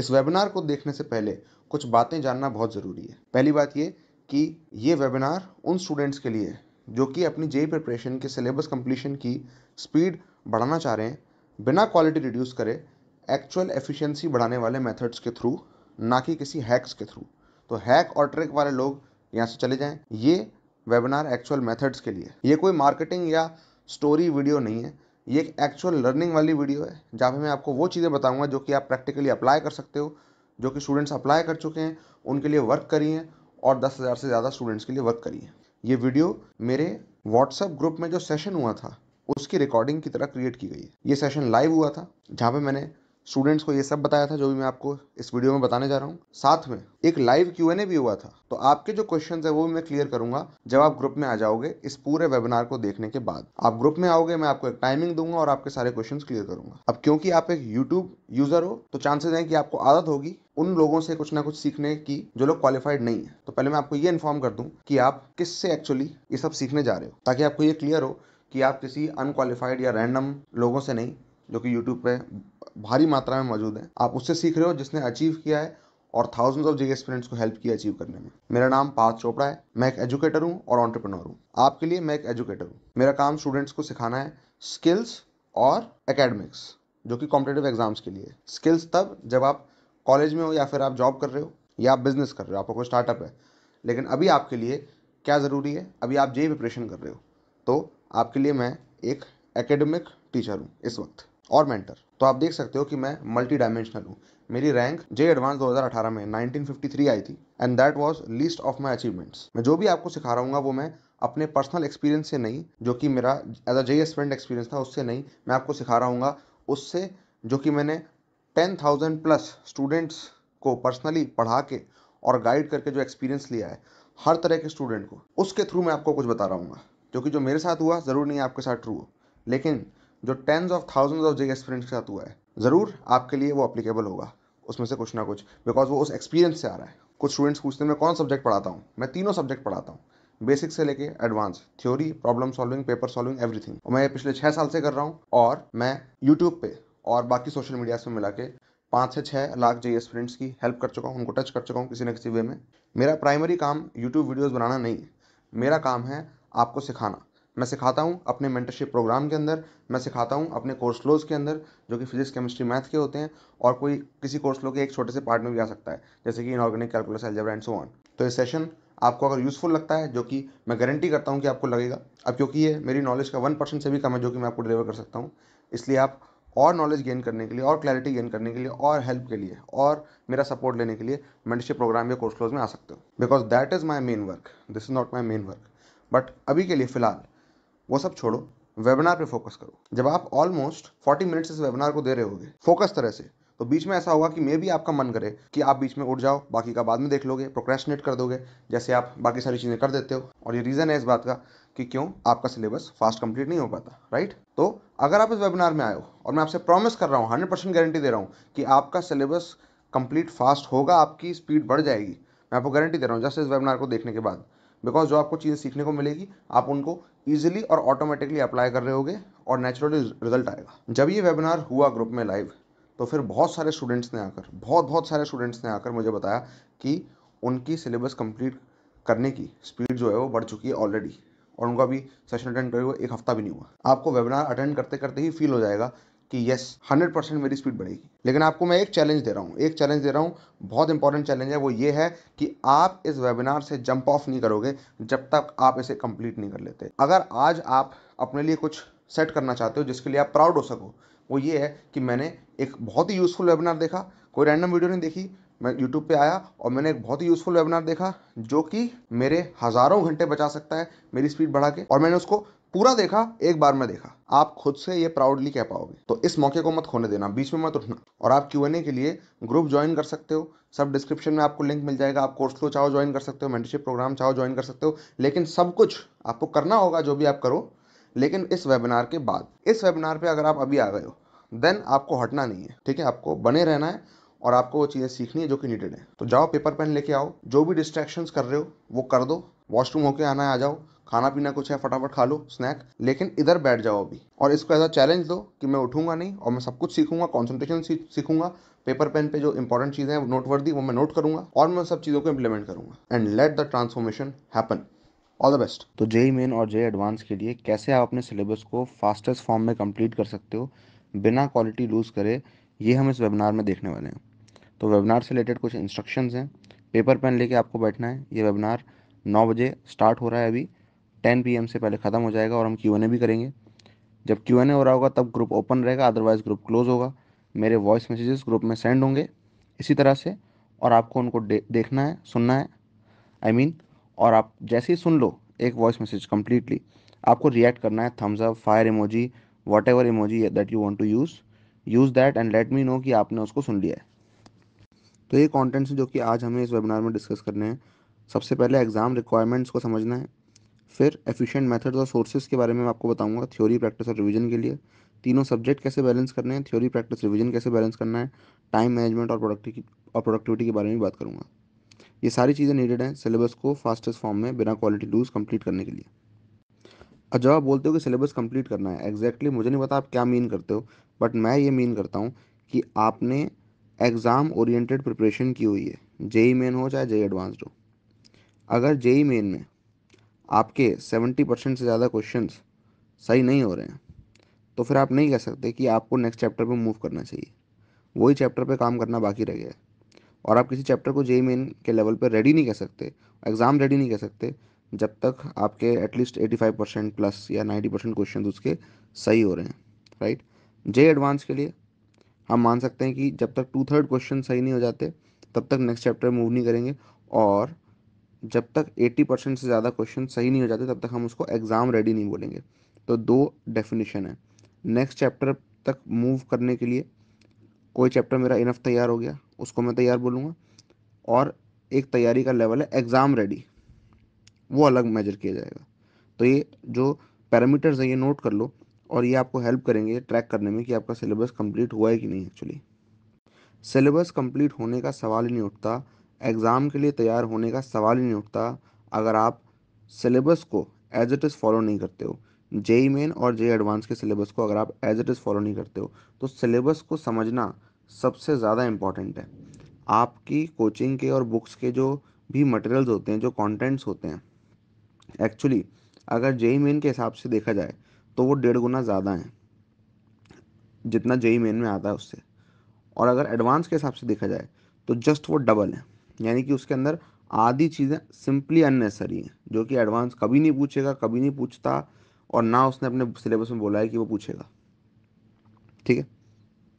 इस वेबिनार को देखने से पहले कुछ बातें जानना बहुत ज़रूरी है पहली बात ये कि ये वेबिनार उन स्टूडेंट्स के लिए है जो कि अपनी जेई प्रिपरेशन e e के सिलेबस कम्प्लीशन की स्पीड बढ़ाना चाह रहे हैं बिना क्वालिटी रिड्यूस करे एक्चुअल एफिशिएंसी बढ़ाने वाले मेथड्स के थ्रू ना कि किसी हैक्स के थ्रू तो हैक और ट्रिक वाले लोग यहाँ से चले जाएं ये वेबिनार एक्चुअल मेथड्स के लिए ये कोई मार्केटिंग या स्टोरी वीडियो नहीं है ये एक एक्चुअल लर्निंग वाली वीडियो है जहाँ पे मैं आपको वो चीज़ें बताऊंगा जो कि आप प्रैक्टिकली अप्लाई कर सकते हो जो कि स्टूडेंट्स अप्लाई कर चुके हैं उनके लिए वर्क करिए और दस हज़ार से ज़्यादा स्टूडेंट्स के लिए वर्क करिए ये वीडियो मेरे व्हाट्सएप ग्रुप में जो सेशन हुआ था उसकी रिकॉर्डिंग की तरह क्रिएट की गई है ये सेशन लाइव हुआ था जहाँ पे मैंने स्टूडेंट्स को ये सब बताया था जो भी मैं आपको इस वीडियो में बताने जा रहा हूँ साथ में एक लाइव क्यू भी हुआ था तो आपके जो क्वेश्चन है वो भी मैं क्लियर करूंगा जब आप ग्रुप में आ जाओगे इस पूरे वेबिनार को देखने के बाद आप ग्रुप में आओगे मैं आपको एक टाइमिंग दूंगा और आपके सारे क्वेश्चन क्लियर करूंगा अब क्योंकि आप एक यूट्यूब यूजर हो तो चांसेस हैं कि आपको आदत होगी उन लोगों से कुछ ना कुछ सीखने की जो लोग क्वालिफाइड नहीं है तो पहले मैं आपको ये इन्फॉर्म कर दूं कि आप किससे एक्चुअली ये सब सीखने जा रहे हो ताकि आपको ये क्लियर हो कि आप किसी अनक्वालिफाइड या रैंडम लोगों से नहीं जो कि यूट्यूब पे भारी मात्रा में मौजूद है आप उससे सीख रहे हो जिसने अचीव किया है और थाउजेंड्स ऑफ जेके स्टूडेंट्स को हेल्प किया अचीव करने में मेरा नाम पार्थ चोपड़ा है मैं एक एजुकेटर हूँ और ऑन्टरप्रनोर हूँ आपके लिए मैं एक एजुकेटर हूँ मेरा काम स्टूडेंट्स को सिखाना है स्किल्स और एकेडमिक्स जो कि कॉम्पिटेटिव एग्जाम्स के लिए स्किल्स तब जब आप कॉलेज में हो या फिर आप जॉब कर रहे हो या आप बिजनेस कर रहे हो आपका कोई स्टार्टअप है लेकिन अभी आपके लिए क्या ज़रूरी है अभी आप जे प्रिपरेशन कर रहे हो तो आपके लिए मैं एक एकेडमिक टीचर हूँ इस वक्त और मेंटर तो आप देख सकते हो कि मैं मल्टी डायमेंशनल हूँ मेरी रैंक जे एडवांस 2018 में 1953 आई थी and that was list of my achievements मैं जो भी आपको सिखा रहा हूँ वो मैं अपने पर्सनल एक्सपीरियंस से नहीं जो कि मेरा as a J S friend experience था उससे नहीं मैं आपको सिखा रहा हूँ उससे जो कि मैंने थाउजेंड प्लस स्टूडेंट्स को पर्सनली पढ़ा के और गाइड करके जो एक्सपीरियंस लिया है हर तरह के स्टूडेंट को उसके थ्रू मैं आपको कुछ बता रहा हूँ जो कि जो मेरे साथ हुआ ज़रूर नहीं आपके साथ ट्रू हो लेकिन जो tens of thousands of JEE experience के साथ हुआ है ज़रूर आपके लिए वो अप्लीकेबल होगा उसमें से कुछ ना कुछ बिकॉज वो उस एक्सपीरियंस से आ रहा है कुछ स्टूडेंट्स पूछते हैं मैं कौन सब्जेक्ट पढ़ाता हूँ मैं तीनों सब्जेक्ट पढ़ाता हूँ बेसिक से लेके advance theory problem solving paper solving everything और मैं पिछले छः साल से कर रहा हूँ और मैं यूट्यूब पे और बाकी सोशल मीडिया से मिला के पाँच से छः लाख जे स्टूडेंट्स की हेल्प कर चुका हूँ उनको टच कर चुका हूँ किसी न किसी वे में मेरा प्राइमरी काम यूट्यूब वीडियोज़ बनाना नहीं है मेरा काम है आपको सिखाना मैं सिखाता हूँ अपने मेंटरशिप प्रोग्राम के अंदर मैं सिखाता हूँ अपने कोर्स फ्लोज के अंदर जो कि फिजिक्स केमिस्ट्री मैथ के होते हैं और कोई किसी कोर्स लो के एक छोटे से पार्ट में भी आ सकता है जैसे कि inorganic calculus algebra and so on तो ये सेशन आपको अगर यूज़फुल लगता है जो कि मैं गारंटी करता हूँ कि आपको लगेगा अब क्योंकि ये मेरी नॉलेज का वन परसेंट से भी कम है जो कि मैं आपको डिलीवर कर सकता हूँ इसलिए आप और नॉलेज गेन करने के लिए और क्लैरिटी गेन करने के लिए और हेल्प के लिए और मेरा सपोर्ट लेने के लिए मेंटरशिप प्रोग्राम या कोर्स क्लोज में आ सकते हो because that is my main work this is not my main work but अभी के लिए फ़िलहाल वो सब छोड़ो वेबिनार पे फोकस करो जब आप ऑलमोस्ट 40 मिनट्स इस वेबिनार को दे रहे होगे फोकस तरह से तो बीच में ऐसा होगा कि मे भी आपका मन करे कि आप बीच में उठ जाओ बाकी का बाद में देख लोगे प्रोक्रेस्टिनेट कर दोगे जैसे आप बाकी सारी चीज़ें कर देते हो और ये रीज़न है इस बात का कि क्यों आपका सिलेबस फास्ट कंप्लीट नहीं हो पाता राइट तो अगर आप इस वेबिनार में हो और मैं आपसे प्रॉमिस कर रहा हूँ हंड्रेड परसेंट गारंटी दे रहा हूँ कि आपका सिलेबस कंप्लीट फास्ट होगा आपकी स्पीड बढ़ जाएगी मैं आपको गारंटी दे रहा हूँ जस्ट इस वेबिनार को देखने के बाद बिकॉज जो आपको चीज़ें सीखने को मिलेगी आप उनको ईजिली और ऑटोमेटिकली अप्लाई कर रहे होगे और नेचुरली रिजल्ट आएगा जब ये वेबिनार हुआ ग्रुप में लाइव तो फिर बहुत सारे स्टूडेंट्स ने आकर बहुत बहुत सारे स्टूडेंट्स ने आकर मुझे बताया कि उनकी सिलेबस कंप्लीट करने की स्पीड जो है वो बढ़ चुकी है ऑलरेडी और उनका भी सेशन अटेंड करे हुए एक हफ्ता भी नहीं हुआ आपको वेबिनार अटेंड करते करते ही फील हो जाएगा कि यस 100 परसेंट मेरी स्पीड बढ़ेगी लेकिन आपको मैं एक चैलेंज दे रहा हूँ एक चैलेंज दे रहा हूँ बहुत इंपॉर्टेंट चैलेंज है वो ये है कि आप इस वेबिनार से जंप ऑफ नहीं करोगे जब तक आप इसे कंप्लीट नहीं कर लेते अगर आज आप अपने लिए कुछ सेट करना चाहते हो जिसके लिए आप प्राउड हो सको वो ये है कि मैंने एक बहुत ही यूज़फुल वेबिनार देखा कोई रैंडम वीडियो नहीं देखी मैं यूट्यूब पे आया और मैंने एक बहुत ही यूज़फुल वेबिनार देखा जो कि मेरे हज़ारों घंटे बचा सकता है मेरी स्पीड बढ़ा के और मैंने उसको पूरा देखा एक बार में देखा आप खुद से ये प्राउडली कह पाओगे तो इस मौके को मत खोने देना बीच में मत उठना और आप क्यू के लिए ग्रुप ज्वाइन कर सकते हो सब डिस्क्रिप्शन में आपको लिंक मिल जाएगा आप कोर्स लो चाहो ज्वाइन कर सकते हो मेंटरशिप प्रोग्राम चाहो ज्वाइन कर सकते हो लेकिन सब कुछ आपको करना होगा जो भी आप करो लेकिन इस वेबिनार के बाद इस वेबिनार पे अगर आप अभी आ गए हो देन आपको हटना नहीं है ठीक है आपको बने रहना है और आपको वो चीज़ें सीखनी है जो कि नीडेड है तो जाओ पेपर पेन लेके आओ जो भी डिस्ट्रैक्शंस कर रहे हो वो कर दो वॉशरूम होके आना है आ जाओ खाना पीना कुछ है फटाफट खा लो स्नैक लेकिन इधर बैठ जाओ अभी और इसको ऐसा चैलेंज दो कि मैं उठूंगा नहीं और मैं सब कुछ सीखूंगा कॉन्सेंट्रेशन सीखूंगा पेपर पेन पे जो इंपॉर्टेंट चीज़ें हैं नोटवर्दी वो मैं नोट करूंगा और मैं सब चीज़ों को इंप्लीमेंट करूंगा and let the transformation happen all the best तो जेई मेन e और जे एडवांस e के लिए कैसे आप अपने सिलेबस को फास्टेस्ट फॉर्म में कंप्लीट कर सकते हो बिना क्वालिटी लूज़ करे ये हम इस वेबिनार में देखने वाले हैं तो वेबिनार से रिलेटेड कुछ इंस्ट्रक्शंस हैं पेपर पेन लेके आपको बैठना है ये वेबिनार नौ बजे स्टार्ट हो रहा है अभी टेन पी से पहले ख़त्म हो जाएगा और हम क्यू एन ए भी करेंगे जब क्यू एन ए हो रहा होगा तब ग्रुप ओपन रहेगा अदरवाइज़ ग्रुप क्लोज होगा मेरे वॉइस मैसेजेस ग्रुप में सेंड होंगे इसी तरह से और आपको उनको दे, देखना है सुनना है आई I मीन mean, और आप जैसे ही सुन लो एक वॉइस मैसेज कम्प्लीटली आपको रिएक्ट करना है thumbs up fire emoji whatever emoji that you want to use use that and let me know कि आपने उसको सुन लिया है तो ये कॉन्टेंट्स जो कि आज हमें इस वेबिनार में डिस्कस करने हैं सबसे पहले एग्ज़ाम रिक्वायरमेंट्स को समझना है फिर एफिशिएंट मेथड्स और सोर्सेज के बारे में मैं आपको बताऊंगा थ्योरी प्रैक्टिस और रिवीजन के लिए तीनों सब्जेक्ट कैसे बैलेंस करने हैं थ्योरी प्रैक्टिस रिवीजन कैसे बैलेंस करना है टाइम मैनेजमेंट और प्रोडक्टिविटी और प्रोडक्टिविटी के बारे में बात करूँगा ये सारी चीज़ें नीडेड हैं सिलेबस को फास्टेस्ट फॉर्म में बिना क्वालिटी लूज कंप्लीट करने के लिए और जब आप बोलते हो कि सिलेबस कंप्लीट करना है एग्जैक्टली exactly मुझे नहीं पता आप क्या मीन करते हो बट मैं ये मीन करता हूँ कि आपने एग्ज़ाम ओरिएंटेड प्रिपरेशन की हुई है जेई मेन हो चाहे जेई एडवांस्ड हो अगर जेई मेन में आपके सेवेंटी परसेंट से ज़्यादा क्वेश्चन सही नहीं हो रहे हैं तो फिर आप नहीं कह सकते कि आपको नेक्स्ट चैप्टर पर मूव करना चाहिए वही चैप्टर पर काम करना बाकी रह गया और आप किसी चैप्टर को जे मेन के लेवल पर रेडी नहीं कर सकते एग्ज़ाम रेडी नहीं कर सकते जब तक आपके एटलीस्ट 85 परसेंट प्लस या 90 परसेंट क्वेश्चन उसके सही हो रहे हैं राइट जे एडवांस के लिए हम मान सकते हैं कि जब तक टू थर्ड क्वेश्चन सही नहीं हो जाते तब तक नेक्स्ट चैप्टर मूव नहीं करेंगे और जब तक 80 परसेंट से ज़्यादा क्वेश्चन सही नहीं हो जाते तब तक हम उसको एग्ज़ाम रेडी नहीं बोलेंगे तो दो डेफिनेशन है नेक्स्ट चैप्टर तक मूव करने के लिए कोई चैप्टर मेरा इनफ तैयार हो गया उसको मैं तैयार बोलूँगा और एक तैयारी का लेवल है एग्ज़ाम रेडी वो अलग मेजर किया जाएगा तो ये जो पैरामीटर्स हैं ये नोट कर लो और ये आपको हेल्प करेंगे ट्रैक करने में कि आपका सिलेबस कंप्लीट हुआ है कि नहीं एक्चुअली सिलेबस कंप्लीट होने का सवाल ही नहीं उठता एग्ज़ाम के लिए तैयार होने का सवाल ही नहीं उठता अगर आप सिलेबस को एज इट इज़ फॉलो नहीं करते हो जेई मेन e और जे एडवांस e के सिलेबस को अगर आप एज इट इज़ फॉलो नहीं करते हो तो सिलेबस को समझना सबसे ज़्यादा इम्पॉर्टेंट है आपकी कोचिंग के और बुक्स के जो भी मटेरियल्स होते हैं जो कंटेंट्स होते हैं एक्चुअली अगर जेई मेन e के हिसाब से देखा जाए तो वो डेढ़ गुना ज़्यादा हैं जितना जेई मेन में आता है उससे और अगर एडवांस के हिसाब से देखा जाए तो जस्ट वो डबल है यानी कि उसके अंदर आधी चीज़ें सिंपली अननेसरी हैं जो कि एडवांस कभी नहीं पूछेगा कभी नहीं पूछता और ना उसने अपने सिलेबस में बोला है कि वो पूछेगा ठीक है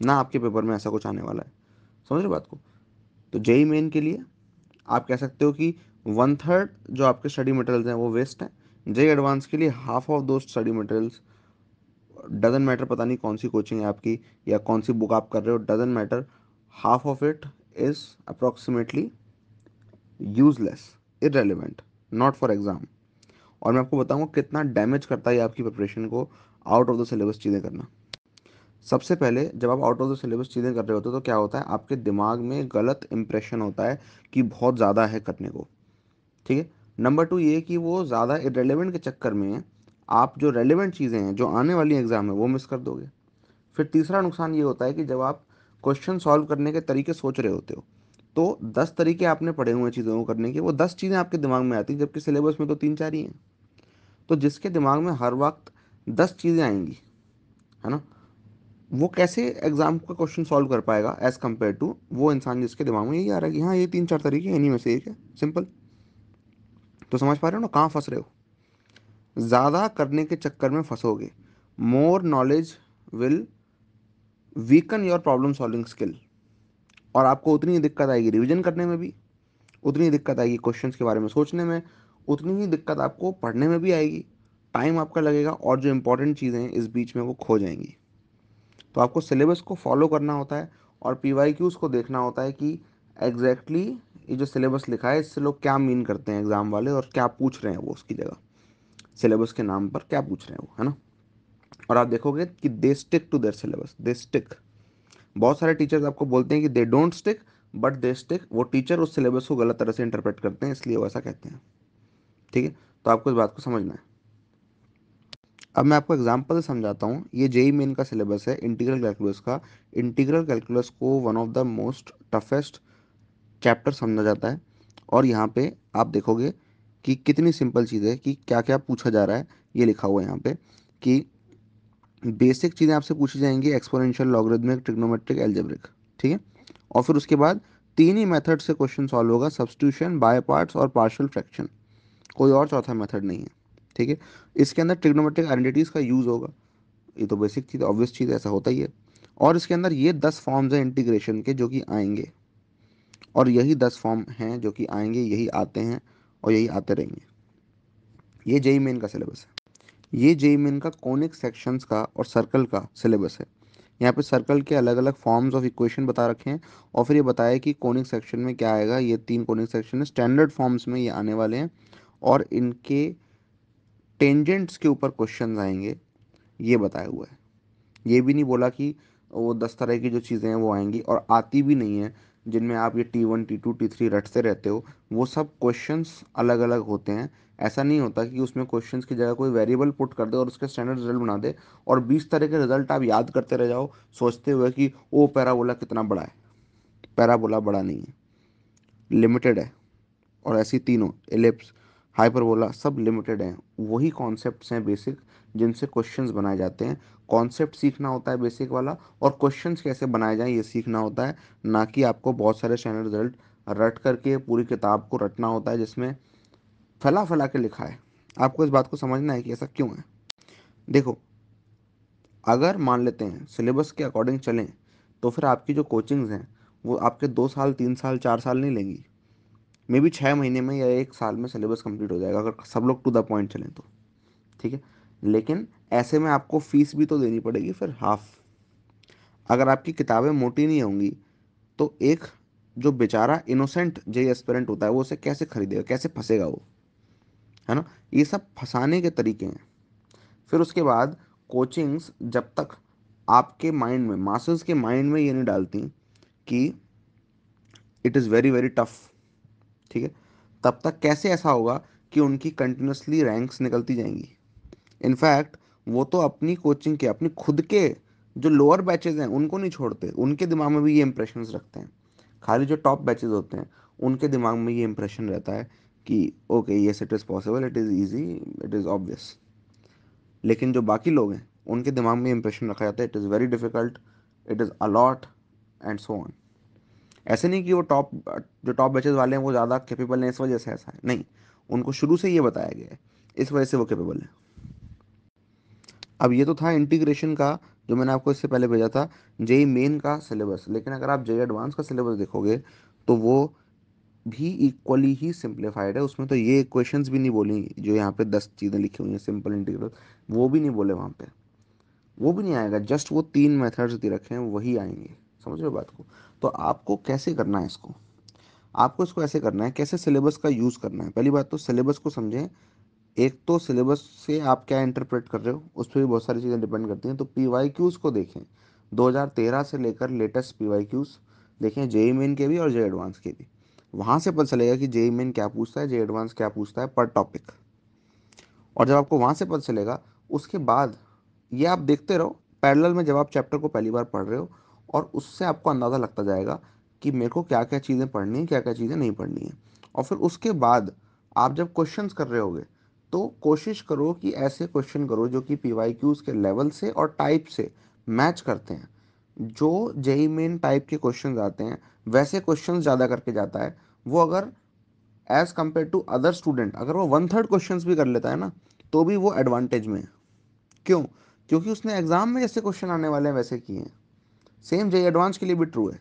ना आपके पेपर में ऐसा कुछ आने वाला है समझ रहे बात को तो जेई मेन e के लिए आप कह सकते हो कि वन थर्ड जो आपके स्टडी मटेरियल्स हैं वो वेस्ट हैं जेई एडवांस e के लिए हाफ ऑफ दो स्टडी मटेरियल्स डजन मैटर पता नहीं कौन सी कोचिंग है आपकी या कौन सी बुक आप कर रहे हो doesn't matter half of it is approximately useless irrelevant not for exam और मैं आपको बताऊंगा कितना डैमेज करता है आपकी प्रिपरेशन को आउट ऑफ द सिलेबस चीज़ें करना सबसे पहले जब आप आउट ऑफ द सिलेबस चीज़ें कर रहे होते हो तो क्या होता है आपके दिमाग में गलत इंप्रेशन होता है कि बहुत ज़्यादा है करने को ठीक है नंबर टू ये कि वो ज़्यादा इरेलीवेंट के चक्कर में आप जो रेलिवेंट चीज़ें हैं जो आने वाली एग्ज़ाम है वो मिस कर दोगे फिर तीसरा नुकसान ये होता है कि जब आप क्वेश्चन सॉल्व करने के तरीके सोच रहे होते हो तो दस तरीके आपने पढ़े हुए चीज़ों को करने के वो दस चीज़ें आपके दिमाग में आती हैं जबकि सिलेबस में तो तीन चार ही हैं तो जिसके दिमाग में हर वक्त दस चीज़ें आएंगी है ना वो कैसे एग्ज़ाम का क्वेश्चन सॉल्व कर पाएगा एज़ कम्पेयर टू वो इंसान जिसके दिमाग में यही आ रहा है कि हाँ ये तीन चार तरीके इन्हीं में से एक है सिंपल तो समझ पा रहे हो ना कहाँ फंस रहे हो ज़्यादा करने के चक्कर में फंसोगे more knowledge will weaken your problem solving skill और आपको उतनी ही दिक्कत आएगी रिविजन करने में भी उतनी ही दिक्कत आएगी क्वेश्चन के बारे में सोचने में उतनी ही दिक्कत आपको पढ़ने में भी आएगी टाइम आपका लगेगा और जो इम्पोर्टेंट चीज़ें हैं इस बीच में वो खो जाएंगी तो आपको सिलेबस को फॉलो करना होता है और पी वाई क्यूज़ को देखना होता है कि एग्जैक्टली exactly ये जो सिलेबस लिखा है इससे लोग क्या मीन करते हैं एग्ज़ाम वाले और क्या पूछ रहे हैं वो उसकी जगह सिलेबस के नाम पर क्या पूछ रहे हैं वो है ना और आप देखोगे कि they stick to their syllabus they stick बहुत सारे टीचर्स आपको बोलते हैं कि they don't stick but they stick वो टीचर उस सिलेबस को गलत तरह से इंटरप्रेट करते हैं इसलिए वो ऐसा कहते हैं ठीक है तो आपको इस बात को समझना है अब मैं आपको एग्जाम्पल समझाता हूँ ये जेई मेन का सिलेबस है इंटीग्रल कैलकुलस का इंटीग्रल कैलकुलस को one of the most toughest chapter समझा जाता है और यहाँ पे आप देखोगे कि कितनी सिंपल चीज़ है कि क्या क्या पूछा जा रहा है ये लिखा हुआ है यहाँ पे कि बेसिक चीज़ें आपसे पूछी जाएंगी एक्सपोनेंशियल लॉगरिथमिक ट्रिग्नोमेट्रिक एल्जेब्रिक ठीक है और फिर उसके बाद तीन ही मेथड से क्वेश्चन सॉल्व होगा सब्सटीट्यूशन बाय पार्ट्स और पार्शल फ्रैक्शन कोई और चौथा मेथड नहीं है ठीक है इसके अंदर ट्रिग्नोमेट्रिक आइडेंटिटीज़ का यूज़ होगा ये तो बेसिक चीज़ ऑब्वियस चीज़ ऐसा होता ही है और इसके अंदर ये दस फॉर्म्स हैं इंटीग्रेशन के जो कि आएंगे और यही दस फॉर्म हैं जो कि आएंगे यही आते हैं और यही आते रहेंगे ये जेई मेन का सिलेबस है ये जे मेन का कॉनिक सेक्शंस का और सर्कल का सिलेबस है यहाँ पे सर्कल के अलग अलग फॉर्म्स ऑफ इक्वेशन बता रखे हैं और फिर ये बताया कि कॉनिक सेक्शन में क्या आएगा ये तीन कॉनिक सेक्शन है स्टैंडर्ड फॉर्म्स में ये आने वाले हैं और इनके टेंजेंट्स के ऊपर क्वेश्चन आएंगे ये बताया हुआ है ये भी नहीं बोला कि वो दस तरह की जो चीज़ें हैं वो आएंगी और आती भी नहीं है जिनमें आप ये T one T two T three रटते रहते हो वो सब क्वेश्चंस अलग अलग होते हैं ऐसा नहीं होता कि उसमें क्वेश्चन की जगह कोई वेरिएबल पुट कर दे और उसके स्टैंडर्ड रिजल्ट बना दे और बीस तरह के रिजल्ट आप याद करते रह जाओ सोचते हुए कि ओ पैराबोला कितना बड़ा है पैराबोला बड़ा नहीं है लिमिटेड है और ऐसी तीनों एलिप्स हाइपरबोला सब लिमिटेड हैं वही कॉन्सेप्ट हैं बेसिक जिनसे क्वेश्चंस बनाए जाते हैं कॉन्सेप्ट सीखना होता है बेसिक वाला और क्वेश्चंस कैसे बनाए जाएं ये सीखना होता है ना कि आपको बहुत सारे स्टैंडर्ड रिजल्ट रट करके पूरी किताब को रटना होता है जिसमें फैला फैला के लिखा है आपको इस बात को समझना है कि ऐसा क्यों है देखो अगर मान लेते हैं सिलेबस के अकॉर्डिंग चलें तो फिर आपकी जो कोचिंग्स हैं वो आपके दो साल तीन साल चार साल नहीं लेंगी मे बी छः महीने में या एक साल में सिलेबस कंप्लीट हो जाएगा अगर सब लोग टू द पॉइंट चलें तो ठीक है लेकिन ऐसे में आपको फ़ीस भी तो देनी पड़ेगी फिर हाफ अगर आपकी किताबें मोटी नहीं होंगी तो एक जो बेचारा इनोसेंट जे एस्पेरेंट होता है वो उसे कैसे खरीदेगा कैसे फंसेगा वो है ना ये सब फंसाने के तरीके हैं फिर उसके बाद कोचिंग्स जब तक आपके माइंड में मास्टर्स के माइंड में ये नहीं डालती कि it is very very tough ठीक है तब तक कैसे ऐसा होगा कि उनकी कंटिन्यूसली रैंक्स निकलती जाएंगी इनफैक्ट वो तो अपनी कोचिंग के अपने खुद के जो लोअर बैचेज हैं उनको नहीं छोड़ते उनके दिमाग में भी ये इम्प्रेशन रखते हैं खाली जो टॉप बैचेज होते हैं उनके दिमाग में ये इम्प्रेशन रहता है कि okay yes it is possible it is easy it is obvious लेकिन जो बाकी लोग हैं उनके दिमाग में इम्प्रेशन रखा जाता है it is very difficult it is a lot and so on ऐसे नहीं कि वो टॉप जो टॉप बैचेज वाले हैं वो ज़्यादा कैपेबल हैं इस वजह से ऐसा है नहीं उनको शुरू से ये बताया गया है इस वजह से वो कैपेबल हैं अब ये तो था इंटीग्रेशन का जो मैंने आपको इससे पहले भेजा था जेई मेन e का सिलेबस लेकिन अगर आप जेई एडवांस e का सिलेबस देखोगे तो वो भी इक्वली ही सिंप्लीफाइड है उसमें तो ये क्वेश्चंस भी नहीं बोली जो यहाँ पे दस चीज़ें लिखी हुई हैं सिंपल इंटीग्रल वो भी नहीं बोले वहाँ पे वो भी नहीं आएगा जस्ट वो तीन मेथड्स दे रखे हैं वही आएंगे समझ रहे हो बात को तो आपको कैसे करना है इसको आपको इसको ऐसे करना है कैसे सिलेबस का यूज़ करना है पहली बात तो सिलेबस को समझें एक तो सिलेबस से आप क्या इंटरप्रेट कर रहे हो उस पर भी बहुत सारी चीज़ें डिपेंड करती हैं तो पी वाई क्यूज़ को देखें 2013 से लेकर लेटेस्ट पी वाई क्यूज़ देखें ई मेन e के भी और जे एडवांस के भी वहाँ से पता चलेगा कि ई मेन e क्या पूछता है जे एडवांस क्या पूछता है पर टॉपिक और जब आपको वहाँ से पता चलेगा उसके बाद ये आप देखते रहो पैरेलल में जब आप चैप्टर को पहली बार पढ़ रहे हो और उससे आपको अंदाज़ा लगता जाएगा कि मेरे को क्या क्या चीज़ें पढ़नी है क्या क्या चीज़ें नहीं पढ़नी है और फिर उसके बाद आप जब क्वेश्चंस कर रहे होगे तो कोशिश करो कि ऐसे क्वेश्चन करो जो कि पी वाई क्यूज के लेवल से और टाइप से मैच करते हैं जो जेई मेन टाइप के क्वेश्चन आते हैं वैसे क्वेश्चन ज़्यादा करके जाता है वो अगर as compared to other student अगर वो वन थर्ड क्वेश्चन भी कर लेता है ना तो भी वो एडवांटेज में है क्यों क्योंकि उसने एग्जाम में जैसे क्वेश्चन आने वाले हैं वैसे किए हैं सेम जय एडवांस के लिए भी ट्रू है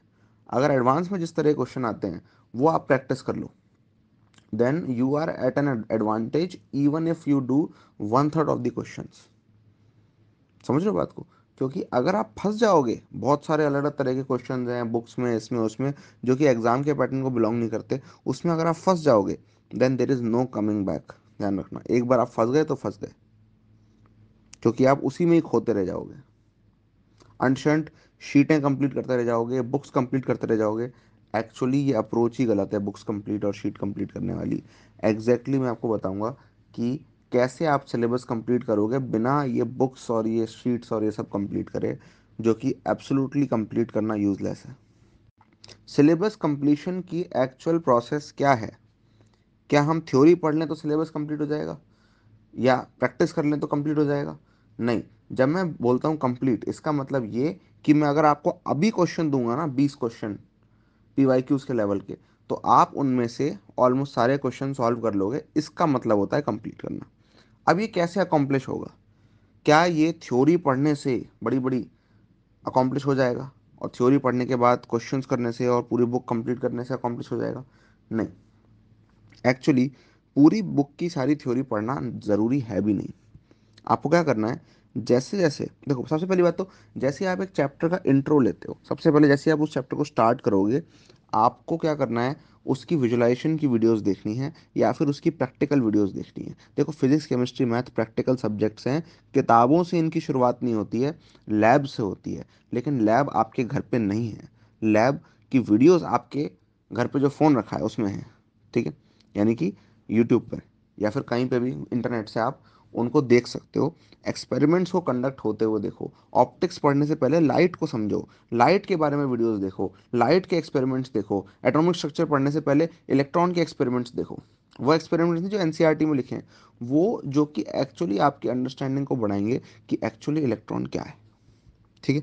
अगर एडवांस में जिस तरह के क्वेश्चन आते हैं वो आप प्रैक्टिस कर लो then you are at an advantage even if you do one third of the questions समझ रहे हो बात को क्योंकि अगर आप फंस जाओगे बहुत सारे अलग अलग तरह के क्वेश्चन हैं बुक्स में इसमें उसमें जो कि एग्जाम के पैटर्न को बिलोंग नहीं करते उसमें अगर आप फंस जाओगे then there is no coming back ध्यान रखना एक बार आप फंस गए तो फंस गए क्योंकि आप उसी में ही खोते रह जाओगे अनशंट शीटें कंप्लीट करते रह जाओगे बुक्स कंप्लीट करते रह जाओगे एक्चुअली ये अप्रोच ही गलत है बुक्स कंप्लीट और शीट कंप्लीट करने वाली एग्जैक्टली exactly मैं आपको बताऊंगा कि कैसे आप सिलेबस कंप्लीट करोगे बिना ये बुक्स और ये शीट्स और ये सब कंप्लीट करे जो कि एब्सोल्युटली कंप्लीट करना यूजलेस है सिलेबस कंप्लीशन की एक्चुअल प्रोसेस क्या है क्या हम थ्योरी पढ़ लें तो सिलेबस कंप्लीट हो जाएगा या प्रैक्टिस कर लें तो कंप्लीट हो जाएगा नहीं जब मैं बोलता हूँ कंप्लीट इसका मतलब ये कि मैं अगर आपको अभी क्वेश्चन दूंगा ना बीस क्वेश्चन पी के लेवल के तो आप उनमें से ऑलमोस्ट सारे क्वेश्चन सॉल्व कर लोगे इसका मतलब होता है कंप्लीट करना अब ये कैसे अकॉम्प्लिश होगा क्या ये थ्योरी पढ़ने से बड़ी बड़ी अकॉम्प्लिश हो जाएगा और थ्योरी पढ़ने के बाद क्वेश्चंस करने से और पूरी बुक कंप्लीट करने से अकॉम्प्लिश हो जाएगा नहीं एक्चुअली पूरी बुक की सारी थ्योरी पढ़ना ज़रूरी है भी नहीं आपको क्या करना है जैसे जैसे देखो सबसे पहली बात तो जैसे आप एक चैप्टर का इंट्रो लेते हो सबसे पहले जैसे आप उस चैप्टर को स्टार्ट करोगे आपको क्या करना है उसकी विजुलाइजेशन की वीडियोस देखनी है या फिर उसकी प्रैक्टिकल वीडियोस देखनी है देखो physics chemistry math practical subjects हैं किताबों से इनकी शुरुआत नहीं होती है लैब से होती है लेकिन लैब आपके घर पे नहीं है लैब की वीडियोस आपके घर पे जो फ़ोन रखा है उसमें है ठीक है यानी कि यूट्यूब पर या फिर कहीं पर भी इंटरनेट से आप उनको देख सकते हो एक्सपेरिमेंट्स को कंडक्ट होते हुए देखो ऑप्टिक्स पढ़ने से पहले लाइट को समझो लाइट के बारे में वीडियोस देखो लाइट के एक्सपेरिमेंट्स देखो एटॉमिक स्ट्रक्चर पढ़ने से पहले इलेक्ट्रॉन के एक्सपेरिमेंट्स देखो वो एक्सपेरिमेंट्स जो एन e में लिखे हैं वो जो कि एक्चुअली आपकी अंडरस्टैंडिंग को बढ़ाएंगे कि एक्चुअली इलेक्ट्रॉन क्या है ठीक है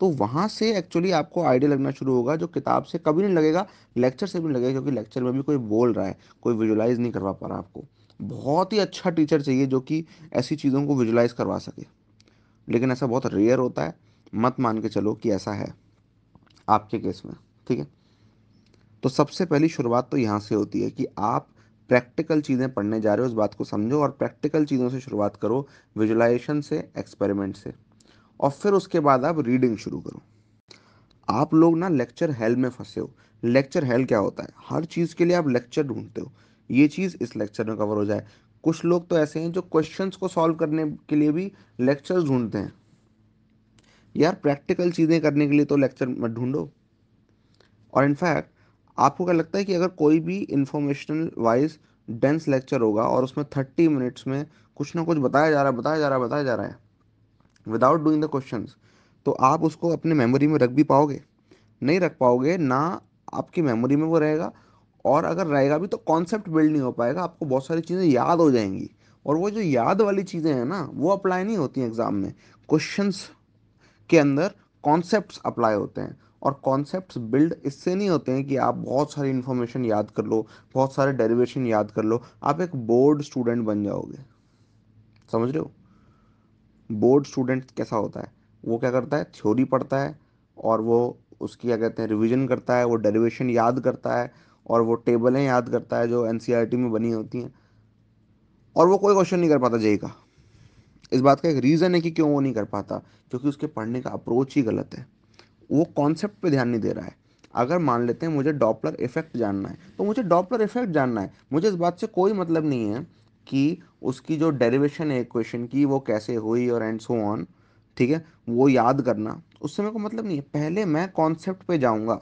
तो वहाँ से एक्चुअली आपको आइडिया लगना शुरू होगा जो किताब से कभी नहीं लगेगा लेक्चर से भी लगेगा क्योंकि लेक्चर में भी कोई बोल रहा है कोई विजुलाइज नहीं करवा पा रहा आपको बहुत ही अच्छा टीचर चाहिए जो कि ऐसी चीज़ों को विजुलाइज करवा सके लेकिन ऐसा बहुत रेयर होता है मत मान के चलो कि ऐसा है आपके केस में ठीक है तो सबसे पहली शुरुआत तो यहाँ से होती है कि आप प्रैक्टिकल चीज़ें पढ़ने जा रहे हो उस बात को समझो और प्रैक्टिकल चीज़ों से शुरुआत करो विजुलाइजेशन से एक्सपेरिमेंट से और फिर उसके बाद आप रीडिंग शुरू करो आप लोग ना लेक्चर हेल में फंसे हो लेक्चर हेल क्या होता है हर चीज़ के लिए आप लेक्चर ढूंढते हो ये चीज़ इस लेक्चर में कवर हो जाए कुछ लोग तो ऐसे हैं जो क्वेश्चंस को सॉल्व करने के लिए भी लेक्चर ढूंढते हैं यार प्रैक्टिकल चीज़ें करने के लिए तो लेक्चर मत ढूंढो और इनफैक्ट आपको क्या लगता है कि अगर कोई भी इंफॉर्मेशनल वाइज डेंस लेक्चर होगा और उसमें थर्टी मिनट्स में कुछ ना कुछ बताया जा रहा है बताया जा रहा है बताया जा रहा है विदाउट डूइंग द क्वेश्चन तो आप उसको अपने मेमोरी में रख भी पाओगे नहीं रख पाओगे ना आपकी मेमोरी में वो रहेगा और अगर रहेगा भी तो कॉन्सेप्ट बिल्ड नहीं हो पाएगा आपको बहुत सारी चीज़ें याद हो जाएंगी और वो जो याद वाली चीज़ें हैं ना वो अप्लाई नहीं होती हैं एग्ज़ाम में क्वेश्चंस के अंदर कॉन्सेप्ट अप्लाई होते हैं और कॉन्सेप्ट बिल्ड इससे नहीं होते हैं कि आप बहुत सारी इन्फॉर्मेशन याद कर लो बहुत सारे डेरिवेशन याद कर लो आप एक बोर्ड स्टूडेंट बन जाओगे समझ रहे हो बोर्ड स्टूडेंट कैसा होता है वो क्या करता है थ्योरी पढ़ता है और वो उसकी क्या कहते हैं रिविजन करता है वो डेरिवेशन याद करता है और वो टेबलें याद करता है जो एन e में बनी होती हैं और वो कोई क्वेश्चन नहीं कर पाता जय का इस बात का एक रीज़न है कि क्यों वो नहीं कर पाता क्योंकि उसके पढ़ने का अप्रोच ही गलत है वो कॉन्सेप्ट पे ध्यान नहीं दे रहा है अगर मान लेते हैं मुझे डॉपलर इफेक्ट जानना है तो मुझे डॉपलर इफेक्ट जानना है मुझे इस बात से कोई मतलब नहीं है कि उसकी जो डेरिवेशन है इक्वेशन की वो कैसे हुई और एंड सो ऑन ठीक है वो याद करना उससे मेरे को मतलब नहीं है पहले मैं कॉन्सेप्ट पे जाऊँगा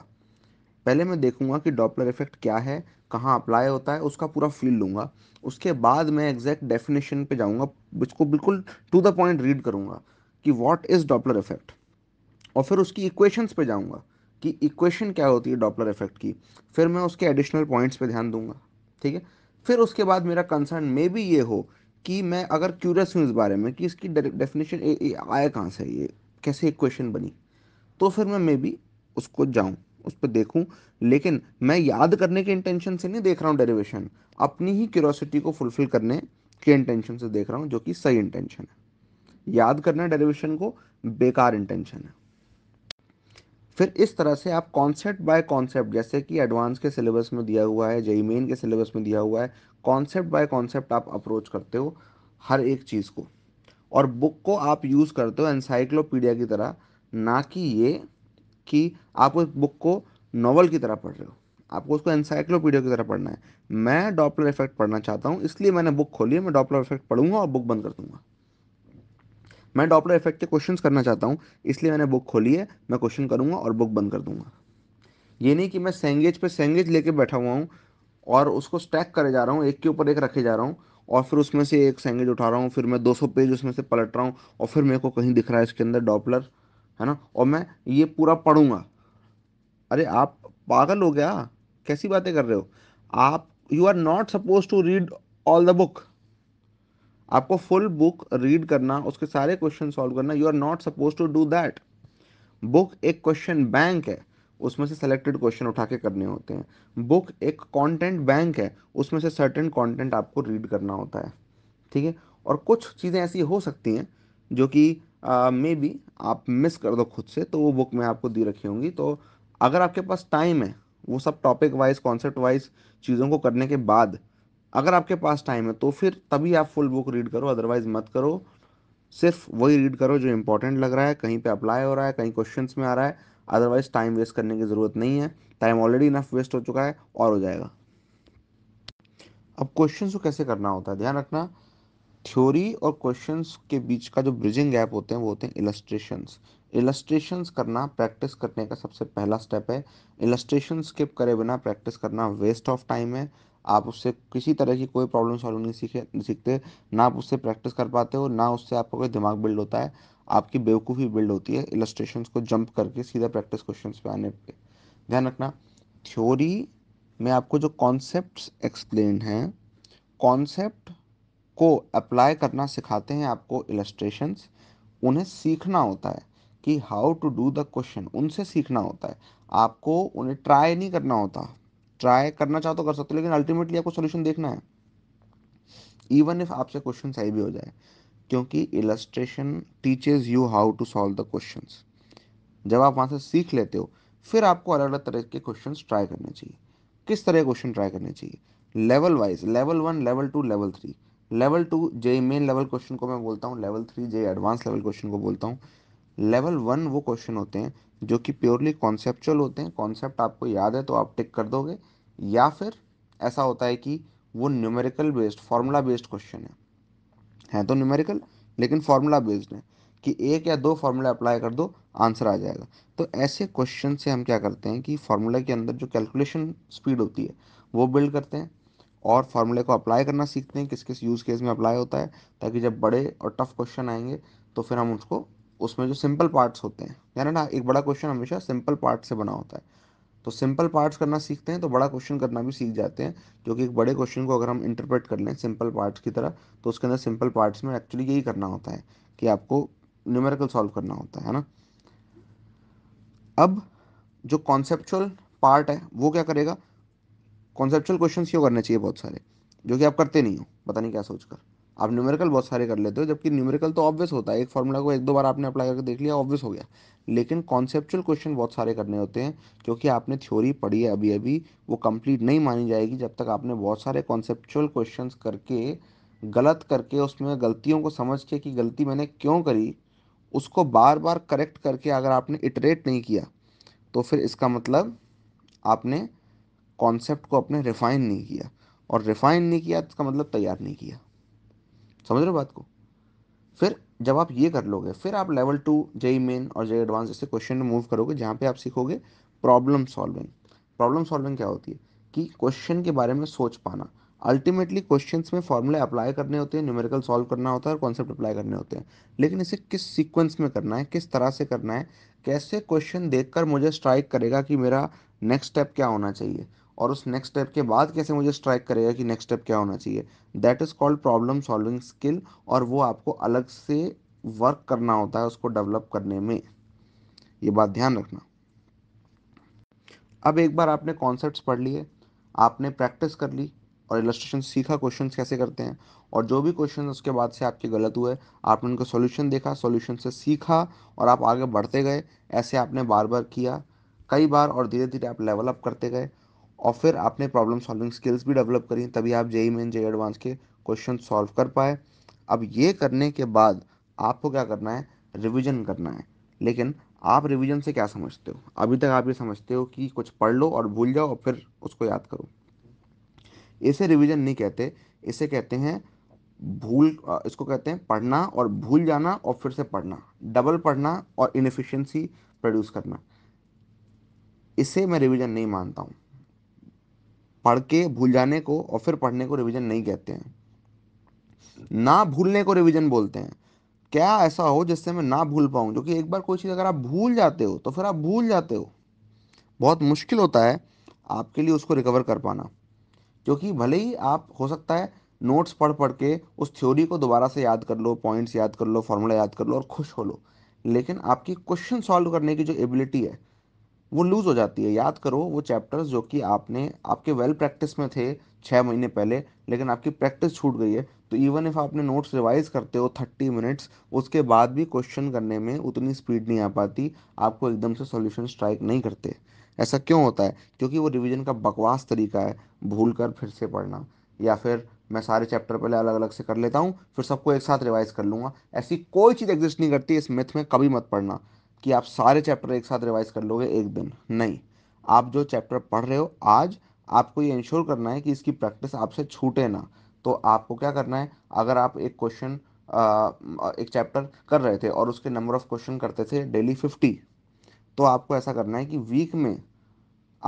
पहले मैं देखूंगा कि डॉपलर इफेक्ट क्या है कहाँ अप्लाई होता है उसका पूरा फील लूँगा उसके बाद मैं एग्जैक्ट डेफिनेशन पे जाऊँगा इसको बिल्कुल टू द पॉइंट रीड करूँगा कि व्हाट इज़ डॉपलर इफेक्ट और फिर उसकी इक्वेशंस पे जाऊँगा कि इक्वेशन क्या होती है डॉपलर इफेक्ट की फिर मैं उसके एडिशनल पॉइंट्स पे ध्यान दूंगा ठीक है फिर उसके बाद मेरा कंसर्न मे भी ये हो कि मैं अगर क्यूरियस हूँ इस बारे में कि इसकी डेफिनेशन आया कहाँ से ये कैसे इक्वेशन बनी तो फिर मैं मे बी उसको जाऊँ उस पर देखूं लेकिन मैं याद करने के इंटेंशन से नहीं देख रहा हूँ डेरिवेशन अपनी ही क्यूरोसिटी को फुलफिल करने के इंटेंशन से देख रहा हूँ जो कि सही इंटेंशन है याद करना डेरिवेशन को बेकार इंटेंशन है फिर इस तरह से आप कॉन्सेप्ट बाय कॉन्सेप्ट जैसे कि एडवांस के सिलेबस में दिया हुआ है जई मेन के सिलेबस में दिया हुआ है कॉन्सेप्ट बाय कॉन्सेप्ट आप अप्रोच करते हो हर एक चीज़ को और बुक को आप यूज़ करते हो एनसाइक्लोपीडिया की तरह ना कि ये कि आप उस बुक को नॉवल की तरह पढ़ रहे हो आपको उसको एनसाइक्लोपीडिया की तरह पढ़ना है मैं डॉपलर इफेक्ट पढ़ना चाहता हूँ इसलिए मैंने बुक खोली है मैं डॉपलर इफेक्ट पढ़ूंगा और बुक बंद कर दूंगा मैं डॉपलर इफेक्ट के क्वेश्चन करना चाहता हूँ इसलिए मैंने बुक खोली है मैं क्वेश्चन करूंगा और बुक बंद कर दूंगा ये नहीं कि मैं सेंगेज पर सेंगेज लेके बैठा हुआ हूँ और उसको स्टैक करे जा रहा हूँ एक के ऊपर एक रखे जा रहा हूँ और फिर उसमें से एक सेंगेज उठा रहा हूँ फिर मैं 200 पेज उसमें से पलट रहा हूँ और फिर मेरे को कहीं दिख रहा है इसके अंदर डॉपलर है ना और मैं ये पूरा पढ़ूंगा अरे आप पागल हो गया कैसी बातें कर रहे हो आप you are not suppose to read all the book आपको फुल बुक रीड करना उसके सारे क्वेश्चन सॉल्व करना you are not suppose to do that book एक क्वेश्चन बैंक है उसमें से सेलेक्टेड क्वेश्चन उठा के करने होते हैं बुक एक कंटेंट बैंक है उसमें से सर्टेन कंटेंट आपको रीड करना होता है ठीक है और कुछ चीज़ें ऐसी हो सकती हैं जो कि मे बी आप मिस कर दो खुद से तो वो बुक में आपको दी रखी होंगी तो अगर आपके पास टाइम है वो सब टॉपिक वाइज कॉन्सेप्ट वाइज चीज़ों को करने के बाद अगर आपके पास टाइम है तो फिर तभी आप फुल बुक रीड करो अदरवाइज मत करो सिर्फ वही रीड करो जो इंपॉर्टेंट लग रहा है कहीं पे अप्लाई हो रहा है कहीं क्वेश्चन में आ रहा है अदरवाइज टाइम वेस्ट करने की ज़रूरत नहीं है टाइम ऑलरेडी इनफ वेस्ट हो चुका है और हो जाएगा अब क्वेश्चन को कैसे करना होता है ध्यान रखना थ्योरी और क्वेश्चंस के बीच का जो ब्रिजिंग गैप होते हैं वो होते हैं इलस्ट्रेशंस इलस्ट्रेशंस करना प्रैक्टिस करने का सबसे पहला स्टेप है इलस्ट्रेशन स्किप करे बिना प्रैक्टिस करना वेस्ट ऑफ टाइम है आप उससे किसी तरह की कोई प्रॉब्लम सॉल्व नहीं सीखे सीखते ना आप उससे प्रैक्टिस कर पाते हो ना उससे आपका कोई दिमाग बिल्ड होता है आपकी बेवकूफ़ी बिल्ड होती है इलस्ट्रेशन को जंप करके सीधा प्रैक्टिस क्वेश्चन पे आने पर ध्यान रखना थ्योरी में आपको जो कॉन्सेप्ट एक्सप्लेन हैं कॉन्सेप्ट को अप्लाई करना सिखाते हैं आपको इलस्ट्रेशंस उन्हें सीखना होता है कि how to do the question उनसे सीखना होता है आपको उन्हें ट्राई नहीं करना होता ट्राई करना चाहो तो कर सकते हो लेकिन अल्टीमेटली आपको सोल्यूशन देखना है इवन इफ आपसे क्वेश्चन सही भी हो जाए क्योंकि illustration teaches you how to solve the question जब आप वहाँ से सीख लेते हो फिर आपको अलग अलग तरह के क्वेश्चन ट्राई करने चाहिए किस तरह के क्वेश्चन ट्राई करने चाहिए level wise level one level two level three level two JEE Main level question को मैं बोलता हूँ level three JEE Advanced level question को बोलता हूँ लेवल वन वो क्वेश्चन होते हैं जो कि प्योरली कॉन्सेप्चुअल होते हैं कॉन्सेप्ट आपको याद है तो आप टिक कर दोगे या फिर ऐसा होता है कि वो numerical based formula based question है हैं तो न्यूमेरिकल लेकिन फार्मूला बेस्ड है कि एक या दो फार्मूला अप्लाई कर दो आंसर आ जाएगा तो ऐसे क्वेश्चन से हम क्या करते हैं कि फार्मूला के अंदर जो कैलकुलेशन स्पीड होती है वो बिल्ड करते हैं और फार्मूले को अप्लाई करना सीखते हैं किस किस यूज़ केस में अप्लाई होता है ताकि जब बड़े और टफ क्वेश्चन आएंगे तो फिर हम उसको उसमें जो सिंपल पार्ट्स होते हैं यानी ना एक बड़ा क्वेश्चन हमेशा सिंपल पार्ट से बना होता है तो सिंपल पार्ट्स करना सीखते हैं तो बड़ा क्वेश्चन करना भी सीख जाते हैं जो कि एक बड़े क्वेश्चन को अगर हम इंटरप्रेट कर लें सिंपल पार्ट्स की तरह तो उसके अंदर सिंपल पार्ट्स में एक्चुअली यही करना होता है कि आपको न्यूमेरिकल सॉल्व करना होता है ना अब जो कॉन्सेप्चुअल पार्ट है वो क्या करेगा कॉन्सेप्चुअल क्वेश्चन क्यों करने चाहिए बहुत सारे जो कि आप करते नहीं हो पता नहीं क्या सोचकर आप न्यूमेरिकल बहुत सारे कर लेते हो जबकि न्यूमेरिकल तो ऑब्वियस होता है एक फॉर्मूला को एक दो बार आपने अप्लाई करके देख लिया ऑब्वियस हो गया लेकिन कॉन्सेप्चुअल क्वेश्चन बहुत सारे करने होते हैं क्योंकि आपने थ्योरी पढ़ी है अभी अभी वो कंप्लीट नहीं मानी जाएगी जब तक आपने बहुत सारे कॉन्सेप्चुअल क्वेश्चन करके गलत करके उसमें गलतियों को समझ के कि गलती मैंने क्यों करी उसको बार बार करेक्ट करके अगर आपने इटरेट नहीं किया तो फिर इसका मतलब आपने कॉन्सेप्ट को अपने रिफाइन नहीं किया और रिफाइन नहीं किया तो इसका मतलब तैयार नहीं किया समझ रहे हो बात को फिर जब आप ये कर लोगे फिर आप लेवल टू जेई मेन और जेई एडवांस जैसे क्वेश्चन में मूव करोगे जहाँ पे आप सीखोगे प्रॉब्लम सॉल्विंग प्रॉब्लम सॉल्विंग क्या होती है कि क्वेश्चन के बारे में सोच पाना अल्टीमेटली क्वेश्चंस में फॉर्मूले अप्लाई करने होते हैं न्यूमेरिकल सॉल्व करना होता है और कॉन्सेप्ट अप्लाई करने होते हैं लेकिन इसे किस सीक्वेंस में करना है किस तरह से करना है कैसे क्वेश्चन देखकर मुझे स्ट्राइक करेगा कि मेरा नेक्स्ट स्टेप क्या होना चाहिए और उस नेक्स्ट स्टेप के बाद कैसे मुझे स्ट्राइक करेगा कि नेक्स्ट स्टेप क्या होना चाहिए that is called problem solving skill और वो आपको अलग से वर्क करना होता है उसको डेवलप करने में ये बात ध्यान रखना अब एक बार आपने कॉन्सेप्ट पढ़ लिए आपने प्रैक्टिस कर ली और इलस्ट्रेशन सीखा क्वेश्चन कैसे करते हैं और जो भी क्वेश्चन उसके बाद से आपके गलत हुए आपने उनका सोल्यूशन देखा सोल्यूशन से सीखा और आप आगे बढ़ते गए ऐसे आपने बार बार किया कई बार और धीरे धीरे आप लेवल अप करते गए और फिर आपने प्रॉब्लम सॉल्विंग स्किल्स भी डेवलप करी तभी आप जेई मेन जेई एडवांस के क्वेश्चन सॉल्व कर पाए अब ये करने के बाद आपको क्या करना है रिविजन करना है लेकिन आप रिविजन से क्या समझते हो अभी तक आप ये समझते हो कि कुछ पढ़ लो और भूल जाओ और फिर उसको याद करो इसे रिविजन नहीं कहते इसे कहते हैं भूल इसको कहते हैं पढ़ना और भूल जाना और फिर से पढ़ना डबल पढ़ना और इनफिशियंसी प्रोड्यूस करना इसे मैं रिविज़न नहीं मानता हूँ पढ़ के भूल जाने को और फिर पढ़ने को रिवीजन नहीं कहते हैं ना भूलने को रिवीजन बोलते हैं क्या ऐसा हो जिससे मैं ना भूल पाऊँ जो कि एक बार कोई चीज़ अगर आप भूल जाते हो तो फिर आप भूल जाते हो बहुत मुश्किल होता है आपके लिए उसको रिकवर कर पाना क्योंकि भले ही आप हो सकता है नोट्स पढ़ पढ़ के उस थ्योरी को दोबारा से याद कर लो पॉइंट्स याद कर लो फॉर्मूला याद कर लो और खुश हो लो लेकिन आपकी क्वेश्चन सॉल्व करने की जो एबिलिटी है वो लूज़ हो जाती है याद करो वो चैप्टर्स जो कि आपने आपके वेल प्रैक्टिस में थे छः महीने पहले लेकिन आपकी प्रैक्टिस छूट गई है तो इवन इफ आपने नोट्स रिवाइज करते हो थर्टी मिनट्स उसके बाद भी क्वेश्चन करने में उतनी स्पीड नहीं आ पाती आपको एकदम से सॉल्यूशन स्ट्राइक नहीं करते ऐसा क्यों होता है क्योंकि वो रिवीजन का बकवास तरीका है भूल कर फिर से पढ़ना या फिर मैं सारे चैप्टर पहले अलग अलग से कर लेता हूँ फिर सबको एक साथ रिवाइज कर लूँगा ऐसी कोई चीज़ एग्जिस्ट नहीं करती इस मिथ में कभी मत पढ़ना कि आप सारे चैप्टर एक साथ रिवाइज कर लोगे एक दिन नहीं आप जो चैप्टर पढ़ रहे हो आज आपको ये इंश्योर करना है कि इसकी प्रैक्टिस आपसे छूटे ना तो आपको क्या करना है अगर आप एक क्वेश्चन एक चैप्टर कर रहे थे और उसके नंबर ऑफ क्वेश्चन करते थे डेली फिफ्टी तो आपको ऐसा करना है कि वीक में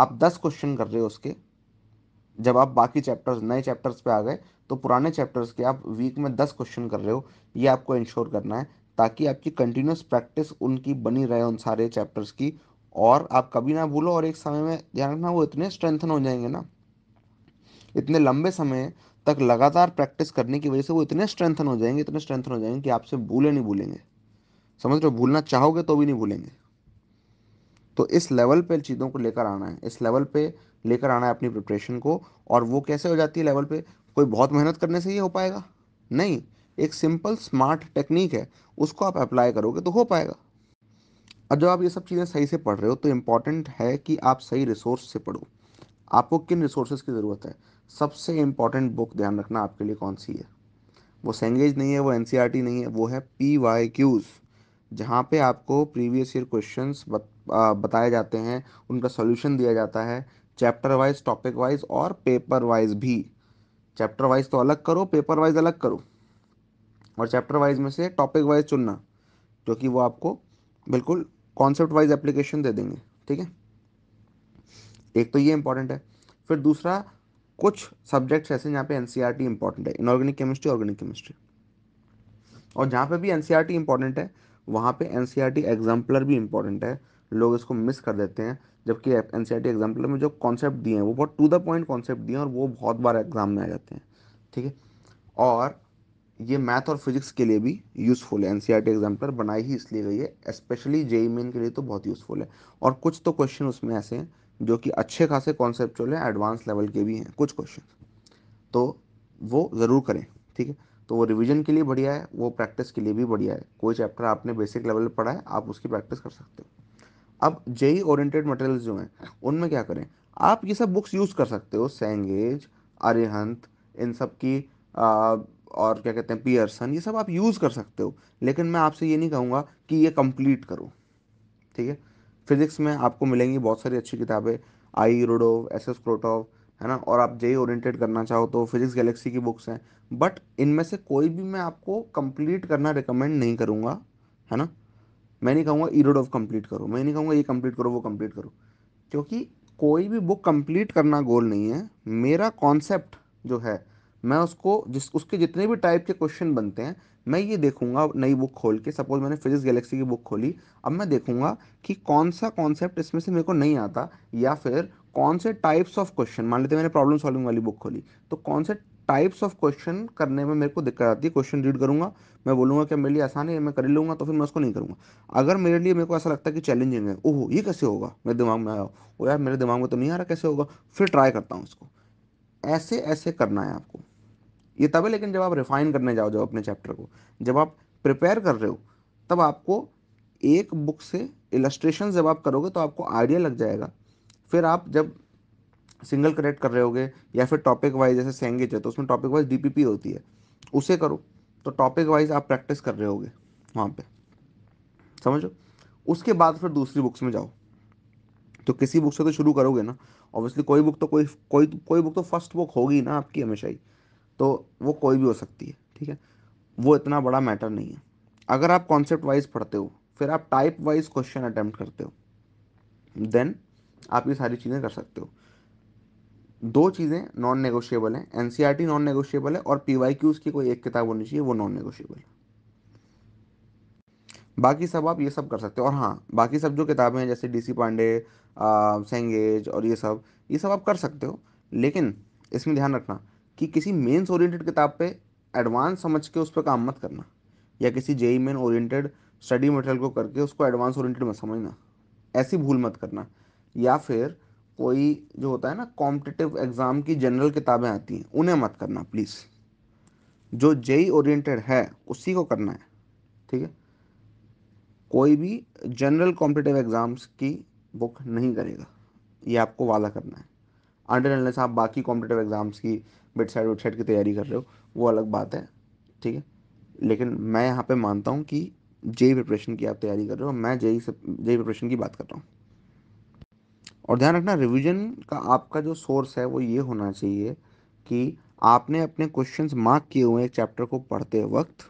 आप दस क्वेश्चन कर रहे हो उसके जब आप बाकी चैप्टर्स नए चैप्टर्स पे आ गए तो पुराने चैप्टर्स के आप वीक में दस क्वेश्चन कर रहे हो ये आपको इंश्योर करना है ताकि आपकी कंटिन्यूस प्रैक्टिस उनकी बनी रहे उन सारे चैप्टर्स की और आप कभी ना भूलो और एक समय में ध्यान रखना वो इतने स्ट्रेंथन हो जाएंगे ना इतने लंबे समय तक लगातार प्रैक्टिस करने की वजह से वो इतने स्ट्रेंथन हो जाएंगे इतने स्ट्रेंथन हो जाएंगे कि आपसे भूले नहीं भूलेंगे समझ रहे हो भूलना चाहोगे तो भी नहीं भूलेंगे तो इस लेवल पे चीज़ों को लेकर आना है इस लेवल पे लेकर आना है अपनी प्रिपरेशन को और वो कैसे हो जाती है लेवल पे कोई बहुत मेहनत करने से ही हो पाएगा नहीं एक सिंपल स्मार्ट टेक्निक है उसको आप अप्लाई करोगे तो हो पाएगा और जब आप ये सब चीज़ें सही से पढ़ रहे हो तो इम्पॉर्टेंट है कि आप सही रिसोर्स से पढ़ो आपको किन रिसोर्सेज की ज़रूरत है सबसे इम्पॉर्टेंट बुक ध्यान रखना आपके लिए कौन सी है वो सेंगेज नहीं है वो एन e नहीं है वो है पी वाई क्यूज़ जहाँ पे आपको प्रीवियस ईयर क्वेश्चन बत, बताए जाते हैं उनका सोल्यूशन दिया जाता है चैप्टर वाइज टॉपिक वाइज और पेपर वाइज भी चैप्टर वाइज तो अलग करो पेपर वाइज अलग करो और चैप्टर वाइज में से टॉपिक वाइज चुनना जो कि वो आपको बिल्कुल कॉन्सेप्ट वाइज एप्लीकेशन दे देंगे ठीक है एक तो ये इंपॉर्टेंट है फिर दूसरा कुछ सब्जेक्ट्स ऐसे जहाँ पे N C R T important है इनऑर्गेनिक केमिस्ट्री ऑर्गेनिक केमिस्ट्री और जहाँ पे भी N C R T important है वहाँ पे N C R T exemplar भी इंपॉर्टेंट है लोग इसको मिस कर देते हैं जबकि N C R T exemplar में जो कॉन्सेप्ट दिए हैं वो बहुत टू द पॉइंट कॉन्सेप्ट दिए हैं और वो बहुत बार एग्जाम में आ जाते हैं ठीक है और ये मैथ और फिजिक्स के लिए भी यूज़फुल है N C R T exam पर बनाई ही इसलिए गई है स्पेशली जेई मेन के लिए तो बहुत यूज़फुल है और कुछ तो क्वेश्चन उसमें ऐसे हैं जो कि अच्छे खासे कॉन्सेप्चुअल हैं एडवांस लेवल के भी हैं कुछ क्वेश्चन तो वो ज़रूर करें ठीक है तो वो रिविजन के लिए बढ़िया है वो प्रैक्टिस के लिए भी बढ़िया है कोई चैप्टर आपने बेसिक लेवल पर पढ़ा है आप उसकी प्रैक्टिस कर सकते हो अब जेई ओरिएंटेड मटेरियल जो हैं उनमें क्या करें आप ये सब बुक्स यूज़ कर सकते हो सेंगेज अरिहंत इन सब की और क्या कहते हैं पियर्सन ये सब आप यूज़ कर सकते हो लेकिन मैं आपसे ये नहीं कहूँगा कि ये कंप्लीट करो ठीक है फिजिक्स में आपको मिलेंगी बहुत सारी अच्छी किताबें आई रोडोव एस एस क्रोटोव है ना और आप जेई ओरिएंटेड करना चाहो तो फिजिक्स गैलेक्सी की बुक्स हैं बट इनमें से कोई भी मैं आपको कंप्लीट करना रिकमेंड नहीं करूँगा है ना मैं नहीं कहूँगा ईरोडोव कंप्लीट करो मैं नहीं कहूँगा ये कंप्लीट करो वो कंप्लीट करो क्योंकि कोई भी बुक कंप्लीट करना गोल नहीं है मेरा कॉन्सेप्ट जो है मैं उसको जिस उसके जितने भी टाइप के क्वेश्चन बनते हैं मैं ये देखूंगा नई बुक खोल के सपोज मैंने फिजिक्स गैलेक्सी की बुक खोली अब मैं देखूंगा कि कौन सा कॉन्सेप्ट इसमें से मेरे को नहीं आता या फिर कौन से टाइप्स ऑफ क्वेश्चन मान लेते मैंने प्रॉब्लम सॉल्विंग वाली बुक खोली तो कौन से टाइप्स ऑफ क्वेश्चन करने में मेरे को दिक्कत आती है क्वेश्चन रीड करूंगा मैं बोलूंगा कि मेरे लिए आसान है मैं कर लूंगा तो फिर मैं उसको नहीं करूंगा अगर मेरे लिए मेरे को ऐसा लगता है कि चैलेंजिंग है ओह ये कैसे होगा मेरे दिमाग में आया ओ यार मेरे दिमाग में तो नहीं आ रहा कैसे होगा फिर ट्राई करता हूँ उसको ऐसे ऐसे करना है आपको ये तब है लेकिन जब आप रिफाइन करने जाओ जब अपने चैप्टर को जब आप प्रिपेयर कर रहे हो तब आपको एक बुक से इलस्ट्रेशन जब आप करोगे तो आपको आइडिया लग जाएगा फिर आप जब सिंगल करेक्ट कर रहे होगे या फिर टॉपिक वाइज जैसे सैंगेज है तो उसमें टॉपिक वाइज डीपीपी होती है उसे करो तो टॉपिक वाइज आप प्रैक्टिस कर रहे होगे वहाँ पे समझो उसके बाद फिर दूसरी बुक्स में जाओ तो किसी बुक से तो शुरू करोगे ना ऑब्वियसली कोई बुक तो कोई कोई कोई बुक तो फर्स्ट बुक होगी ना आपकी हमेशा ही तो वो कोई भी हो सकती है ठीक है वो इतना बड़ा मैटर नहीं है अगर आप कॉन्सेप्ट वाइज पढ़ते हो फिर आप टाइप वाइज क्वेश्चन अटैम्प्ट करते हो देन आप ये सारी चीज़ें कर सकते हो दो चीज़ें नॉन नेगोशिएबल हैं N C R T non negotiable है और पी वाई क्यूज की कोई एक किताब होनी चाहिए वो नॉन नेगोशिएबल है बाकी सब आप ये सब कर सकते हो और हाँ बाकी सब जो किताबें हैं जैसे डी सी पांडे सेंगेज और ये सब ये सब आप कर सकते हो लेकिन इसमें ध्यान रखना कि किसी मेंस ओरिएंटेड किताब पे एडवांस समझ के उस पर काम मत करना या किसी JEE Main oriented study material को करके उसको एडवांस ओरिएंटेड मत समझना ऐसी भूल मत करना या फिर कोई जो होता है ना कॉम्पिटिटिव एग्ज़ाम की जनरल किताबें आती हैं उन्हें मत करना प्लीज़ जो जेई ओरिएंटेड है उसी को करना है ठीक है कोई भी जनरल कॉम्पिटिटिव एग्ज़ाम्स की बुक नहीं करेगा ये आपको वादा करना है अनलेस आप बाकी कॉम्पिटिटिव एग्ज़ाम्स की बिट साइड साइड की तैयारी कर रहे हो वो अलग बात है ठीक है लेकिन मैं यहाँ पे मानता हूँ कि जेई प्रिपरेशन e की आप तैयारी कर रहे हो मैं जेई से जेई प्रिपरेशन की बात कर रहा हूँ और ध्यान रखना रिवीजन का आपका जो सोर्स है वो ये होना चाहिए कि आपने अपने क्वेश्चंस मार्क किए हुए हैं चैप्टर को पढ़ते वक्त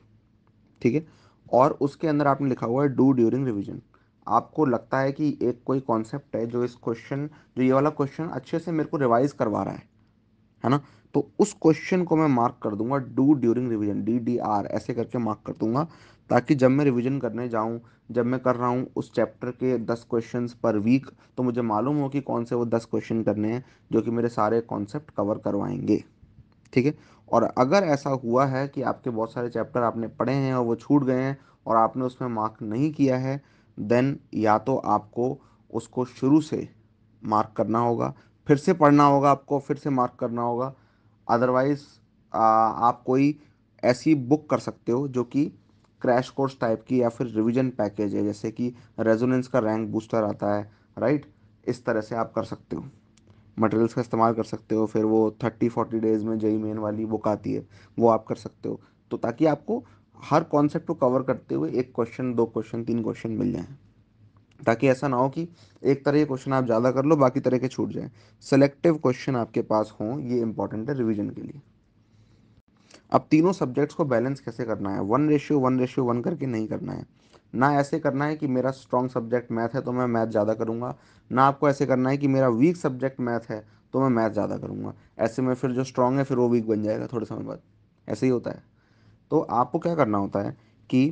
ठीक है और उसके अंदर आपने लिखा हुआ है डू ड्यूरिंग रिविजन आपको लगता है कि एक कोई कॉन्सेप्ट है जो इस क्वेश्चन जो ये वाला क्वेश्चन अच्छे से मेरे को रिवाइज करवा रहा है है ना तो उस क्वेश्चन को मैं मार्क कर दूंगा do during revision D D R ऐसे करके मार्क कर दूंगा ताकि जब मैं रिविजन करने जाऊँ जब मैं कर रहा हूँ उस चैप्टर के दस क्वेश्चन पर वीक तो मुझे मालूम हो कि कौन से वो दस क्वेश्चन करने हैं जो कि मेरे सारे कॉन्सेप्ट कवर करवाएंगे ठीक है और अगर ऐसा हुआ है कि आपके बहुत सारे चैप्टर आपने पढ़े हैं और वो छूट गए हैं और आपने उसमें मार्क नहीं किया है देन या तो आपको उसको शुरू से मार्क करना होगा फिर से पढ़ना होगा आपको फिर से मार्क करना होगा अदरवाइज़ आप कोई ऐसी बुक कर सकते हो जो कि क्रैश कोर्स टाइप की या फिर रिवीजन पैकेज है जैसे कि रेजोनेंस का रैंक बूस्टर आता है राइट इस तरह से आप कर सकते हो मटेरियल्स का इस्तेमाल कर सकते हो फिर वो थर्टी फोर्टी डेज़ में जई मेन वाली बुक आती है वो आप कर सकते हो तो ताकि आपको हर कॉन्सेप्ट को कवर करते हुए एक क्वेश्चन दो क्वेश्चन तीन क्वेश्चन मिल जाएँ ताकि ऐसा ना हो कि एक तरह के क्वेश्चन आप ज़्यादा कर लो बाकी तरह के छूट जाएं सेलेक्टिव क्वेश्चन आपके पास हों ये इंपॉर्टेंट है रिवीजन के लिए अब तीनों सब्जेक्ट्स को बैलेंस कैसे करना है one ratio one ratio one करके नहीं करना है ना ऐसे करना है कि मेरा स्ट्रॉन्ग सब्जेक्ट मैथ है तो मैं मैथ ज़्यादा करूँगा ना आपको ऐसे करना है कि मेरा वीक सब्जेक्ट मैथ है तो मैं मैथ ज़्यादा करूँगा ऐसे में फिर जो स्ट्रॉन्ग है फिर वो वीक बन जाएगा थोड़े समय बाद ऐसे ही होता है तो आपको क्या करना होता है कि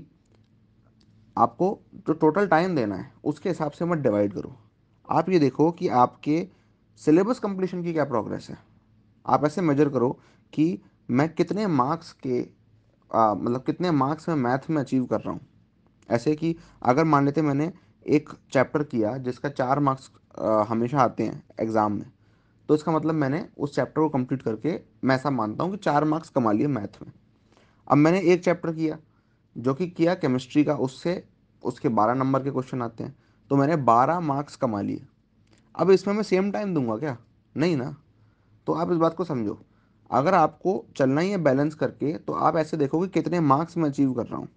आपको जो टोटल टाइम देना है उसके हिसाब से मत डिवाइड करो आप ये देखो कि आपके सिलेबस कंप्लीशन की क्या प्रोग्रेस है आप ऐसे मेजर करो कि मैं कितने मार्क्स के आ, मतलब कितने मार्क्स मैं मैथ में अचीव कर रहा हूँ ऐसे कि अगर मान लेते मैंने एक चैप्टर किया जिसका चार मार्क्स हमेशा आते हैं एग्ज़ाम में तो इसका मतलब मैंने उस चैप्टर को कंप्लीट करके मैं ऐसा मानता हूँ कि चार मार्क्स कमा लिए मैथ में अब मैंने एक चैप्टर किया जो कि किया केमिस्ट्री का उससे उसके बारह नंबर के क्वेश्चन आते हैं तो मैंने बारह मार्क्स कमा लिए अब इसमें मैं सेम टाइम दूंगा क्या नहीं ना तो आप इस बात को समझो अगर आपको चलना ही है बैलेंस करके तो आप ऐसे देखो कि कितने मार्क्स मैं अचीव कर रहा हूँ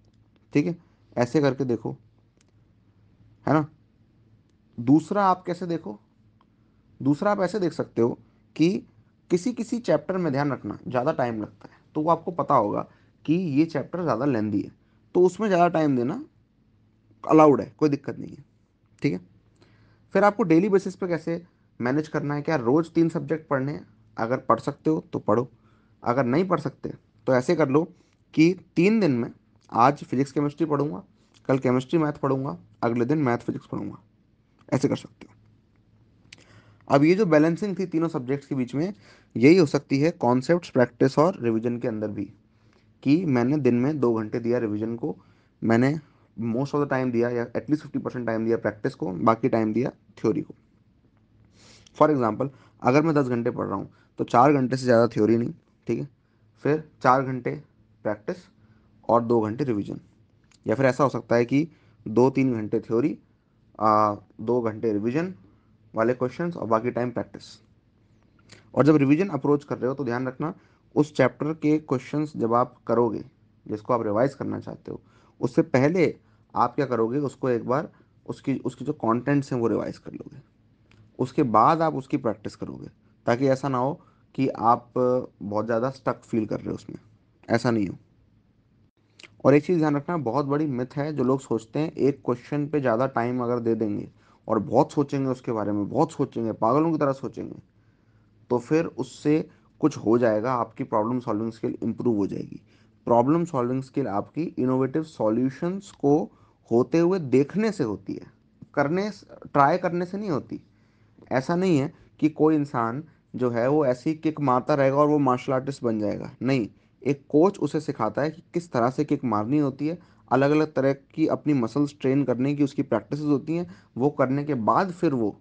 ठीक है ऐसे करके देखो है ना दूसरा आप कैसे देखो दूसरा आप ऐसे देख सकते हो कि किसी किसी चैप्टर में ध्यान रखना ज़्यादा टाइम लगता है तो वो आपको पता होगा कि ये चैप्टर ज़्यादा लेंदी है तो उसमें ज़्यादा टाइम देना अलाउड है कोई दिक्कत नहीं है ठीक है फिर आपको डेली बेसिस पे कैसे मैनेज करना है क्या रोज़ तीन सब्जेक्ट पढ़ने हैं अगर पढ़ सकते हो तो पढ़ो अगर नहीं पढ़ सकते तो ऐसे कर लो कि तीन दिन में आज फिजिक्स केमिस्ट्री पढ़ूंगा कल केमिस्ट्री मैथ पढ़ूंगा अगले दिन मैथ फिजिक्स पढ़ूंगा ऐसे कर सकते हो अब ये जो बैलेंसिंग थी तीनों सब्जेक्ट्स के बीच में यही हो सकती है कॉन्सेप्ट प्रैक्टिस और रिविजन के अंदर भी कि मैंने दिन में दो घंटे दिया रिविजन को मैंने मोस्ट ऑफ द टाइम दिया या एटलीस्ट फिफ्टी परसेंट टाइम दिया प्रैक्टिस को बाकी टाइम दिया थ्योरी को फॉर एग्जाम्पल अगर मैं दस घंटे पढ़ रहा हूँ तो चार घंटे से ज़्यादा थ्योरी नहीं ठीक है फिर चार घंटे प्रैक्टिस और दो घंटे रिविजन या फिर ऐसा हो सकता है कि दो तीन घंटे थ्योरी दो घंटे रिविजन वाले क्वेश्चंस और बाकी टाइम प्रैक्टिस और जब रिविज़न अप्रोच कर रहे हो तो ध्यान रखना उस चैप्टर के क्वेश्चंस जब आप करोगे जिसको आप रिवाइज करना चाहते हो उससे पहले आप क्या करोगे उसको एक बार उसकी उसकी जो कंटेंट्स हैं वो रिवाइज कर लोगे उसके बाद आप उसकी प्रैक्टिस करोगे ताकि ऐसा ना हो कि आप बहुत ज़्यादा स्टक फील कर रहे हो उसमें ऐसा नहीं हो और एक चीज़ ध्यान रखना बहुत बड़ी मिथ है जो लोग सोचते हैं एक क्वेश्चन पे ज़्यादा टाइम अगर दे देंगे और बहुत सोचेंगे उसके बारे में बहुत सोचेंगे पागलों की तरह सोचेंगे तो फिर उससे कुछ हो जाएगा आपकी प्रॉब्लम सॉल्विंग स्किल इंप्रूव हो जाएगी प्रॉब्लम सॉल्विंग स्किल आपकी इनोवेटिव सॉल्यूशंस को होते हुए देखने से होती है करने ट्राई करने से नहीं होती ऐसा नहीं है कि कोई इंसान जो है वो ऐसी किक मारता रहेगा और वो मार्शल आर्टिस्ट बन जाएगा नहीं एक कोच उसे सिखाता है कि किस तरह से किक मारनी होती है अलग अलग तरह की अपनी मसल्स ट्रेन करने की उसकी प्रैक्टिस होती हैं वो करने के बाद फिर वो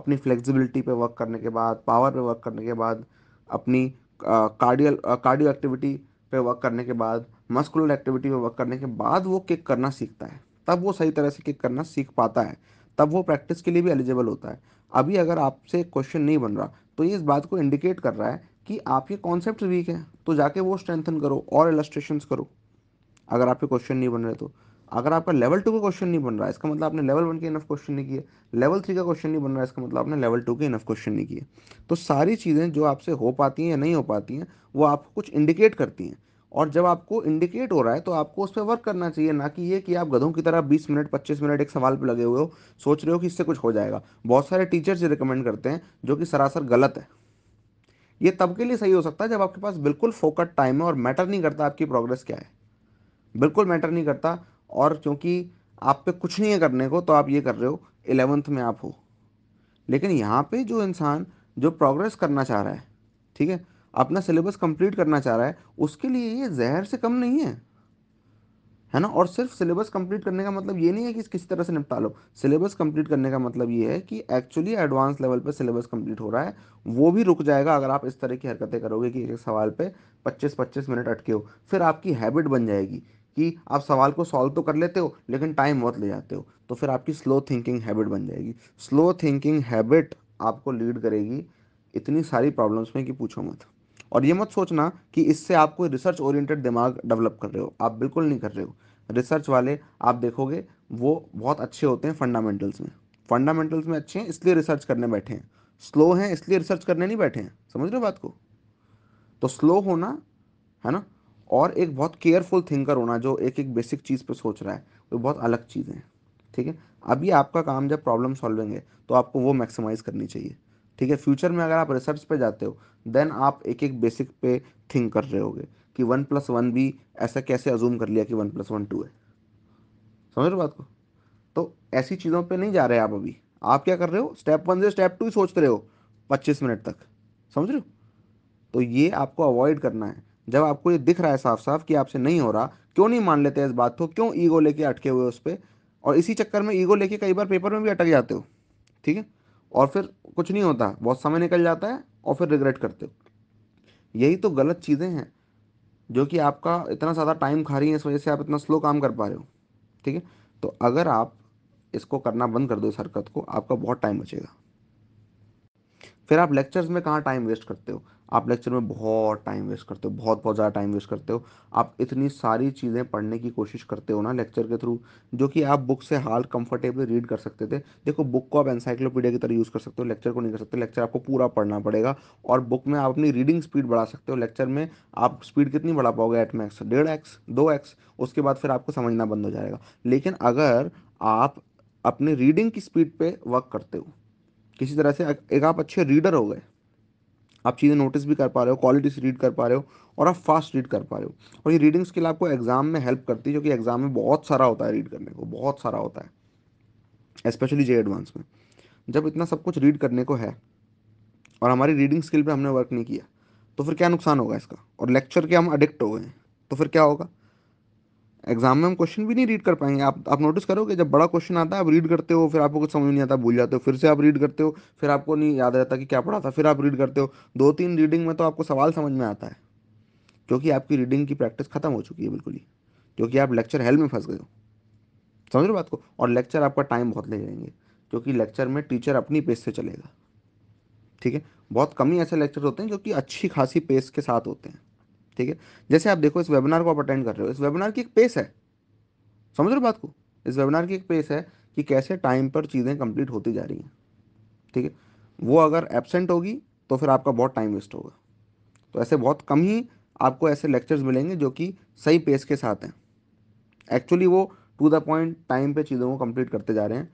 अपनी फ्लेक्सिबिलिटी पे वर्क करने के बाद पावर पे वर्क करने के बाद अपनी कार्डियल कार्डियो एक्टिविटी पे वर्क करने के बाद मस्कुलर एक्टिविटी पे वर्क करने के बाद वो किक करना सीखता है तब वो सही तरह से किक करना सीख पाता है तब वो प्रैक्टिस के लिए भी एलिजिबल होता है अभी अगर आपसे क्वेश्चन नहीं बन रहा तो ये इस बात को इंडिकेट कर रहा है कि आपके कॉन्सेप्ट वीक हैं तो जाके वो स्ट्रेंथन करो और इलस्ट्रेशन करो अगर आपके क्वेश्चन नहीं बन रहे तो अगर आपका लेवल टू का क्वेश्चन नहीं बन रहा है इसका मतलब आपने लेवल वन के इनफ क्वेश्चन नहीं किए लेवल थ्री का क्वेश्चन नहीं बन रहा है इसका मतलब आपने लेवल टू के इनफ क्वेश्चन नहीं किए तो सारी चीज़ें जो आपसे हो पाती हैं या नहीं हो पाती हैं वो आपको कुछ इंडिकेट करती हैं और जब आपको इंडिकेट हो रहा है तो आपको उस पर वर्क करना चाहिए ना कि ये कि आप गधों की तरह 20 मिनट 25 मिनट एक सवाल पे लगे हुए हो सोच रहे हो कि इससे कुछ हो जाएगा बहुत सारे टीचर्स ये रिकमेंड करते हैं जो कि सरासर गलत है ये तब के लिए सही हो सकता है जब आपके पास बिल्कुल फोकट टाइम है और मैटर नहीं करता आपकी प्रोग्रेस क्या है बिल्कुल मैटर नहीं करता और क्योंकि आप पे कुछ नहीं है करने को तो आप ये कर रहे हो एलेवंथ में आप हो लेकिन यहाँ पे जो इंसान जो प्रोग्रेस करना चाह रहा है ठीक है अपना सिलेबस कंप्लीट करना चाह रहा है उसके लिए ये जहर से कम नहीं है है ना और सिर्फ सिलेबस कंप्लीट करने का मतलब ये नहीं है कि किस तरह से निपटा लो सिलेबस कंप्लीट करने का मतलब ये है कि एक्चुअली एडवांस लेवल पर सिलेबस कंप्लीट हो रहा है वो भी रुक जाएगा अगर आप इस तरह की हरकतें करोगे कि एक सवाल पे 25-25 मिनट अटके हो फिर आपकी हैबिट बन जाएगी कि आप सवाल को सॉल्व तो कर लेते हो लेकिन टाइम बहुत ले जाते हो तो फिर आपकी स्लो थिंकिंग हैबिट बन जाएगी स्लो थिंकिंग हैबिट आपको लीड करेगी इतनी सारी प्रॉब्लम्स में कि पूछो मत और ये मत सोचना कि इससे आप कोई रिसर्च ओरिएंटेड दिमाग डेवलप कर रहे हो आप बिल्कुल नहीं कर रहे हो रिसर्च वाले आप देखोगे वो बहुत अच्छे होते हैं फंडामेंटल्स में फंडामेंटल्स में अच्छे हैं इसलिए रिसर्च करने बैठे हैं स्लो हैं इसलिए रिसर्च करने नहीं बैठे हैं समझ रहे हो बात को तो स्लो होना है ना और एक बहुत केयरफुल थिंकर होना जो एक एक बेसिक चीज़ पे सोच रहा है वो बहुत अलग चीज़ है ठीक है अभी आपका काम जब प्रॉब्लम सॉल्विंग है तो आपको वो मैक्सिमाइज करनी चाहिए ठीक है फ्यूचर में अगर आप रिसर्च पे जाते हो देन आप एक एक बेसिक पे थिंक कर रहे होगे कि वन प्लस वन भी ऐसा कैसे अजूम कर लिया कि वन प्लस वन टू है समझ रहे बात को तो ऐसी चीज़ों पे नहीं जा रहे आप अभी आप क्या कर रहे हो स्टेप वन से स्टेप टू ही सोच रहे हो पच्चीस मिनट तक समझ रहे हो तो ये आपको अवॉइड करना है जब आपको ये दिख रहा है साफ साफ कि आपसे नहीं हो रहा क्यों नहीं मान लेते इस बात को क्यों ईगो लेके अटके हुए उस पर और इसी चक्कर में ईगो लेके कई बार पेपर में भी अटक जाते हो ठीक है और फिर कुछ नहीं होता बहुत समय निकल जाता है और फिर रिग्रेट करते हो यही तो गलत चीज़ें हैं जो कि आपका इतना ज़्यादा टाइम खा रही है इस वजह से आप इतना स्लो काम कर पा रहे हो ठीक है तो अगर आप इसको करना बंद कर दो इस हरकत को आपका बहुत टाइम बचेगा फिर आप लेक्चर्स में कहाँ टाइम वेस्ट करते हो आप लेक्चर में बहुत टाइम वेस्ट करते हो बहुत बहुत ज़्यादा टाइम वेस्ट करते हो आप इतनी सारी चीज़ें पढ़ने की कोशिश करते हो ना लेक्चर के थ्रू जो कि आप बुक से हाल कंफर्टेबली रीड कर सकते थे देखो बुक को आप एनसाइक्लोपीडिया की तरह यूज़ कर सकते हो लेक्चर को नहीं कर सकते लेक्चर आपको पूरा पढ़ना पड़ेगा और बुक में आप अपनी रीडिंग स्पीड बढ़ा सकते हो लेक्चर में आप स्पीड कितनी बढ़ा पाओगे एट मैक्स डेढ़ एक्स दो एक्स उसके बाद फिर आपको समझना बंद हो जाएगा लेकिन अगर आप अपने रीडिंग की स्पीड पे वर्क करते हो किसी तरह से एक आप अच्छे रीडर हो गए आप चीज़ें नोटिस भी कर पा रहे हो क्वालिटी से रीड कर पा रहे हो और आप फास्ट रीड कर पा रहे हो और ये रीडिंग स्किल आपको एग्ज़ाम में हेल्प करती है जो कि एग्ज़ाम में बहुत सारा होता है रीड करने को बहुत सारा होता है स्पेशली जे एडवांस में जब इतना सब कुछ रीड करने को है और हमारी रीडिंग स्किल पर हमने वर्क नहीं किया तो फिर क्या नुकसान होगा इसका और लेक्चर के हम अडिक्ट हो गए तो फिर क्या होगा एग्जाम में हम क्वेश्चन भी नहीं रीड कर पाएंगे आप आप नोटिस करोगे जब बड़ा क्वेश्चन आता है आप रीड करते हो फिर आपको कुछ समझ नहीं आता भूल जाते हो फिर से आप रीड करते हो फिर आपको नहीं याद रहता कि क्या पढ़ा था फिर आप रीड करते हो दो तीन रीडिंग में तो आपको सवाल समझ में आता है क्योंकि आपकी रीडिंग की प्रैक्टिस खत्म हो चुकी है बिल्कुल ही क्योंकि आप लेक्चर हेल में फंस गए हो समझ रहे बात को और लेक्चर आपका टाइम बहुत ले जाएंगे क्योंकि लेक्चर में टीचर अपनी पेज से चलेगा ठीक है बहुत कम ही ऐसे लेक्चर होते हैं जो कि अच्छी खासी पेस के साथ होते हैं ठीक है जैसे आप देखो इस वेबिनार को आप अटेंड कर रहे हो इस वेबिनार की एक पेस है समझ रहे हो बात को इस वेबिनार की एक पेस है कि कैसे टाइम पर चीज़ें कंप्लीट होती जा रही हैं ठीक है वो अगर एबसेंट होगी तो फिर आपका बहुत टाइम वेस्ट होगा तो ऐसे बहुत कम ही आपको ऐसे लेक्चर्स मिलेंगे जो कि सही पेस के साथ हैं एक्चुअली वो टू द पॉइंट टाइम पे चीज़ों को कंप्लीट करते जा रहे हैं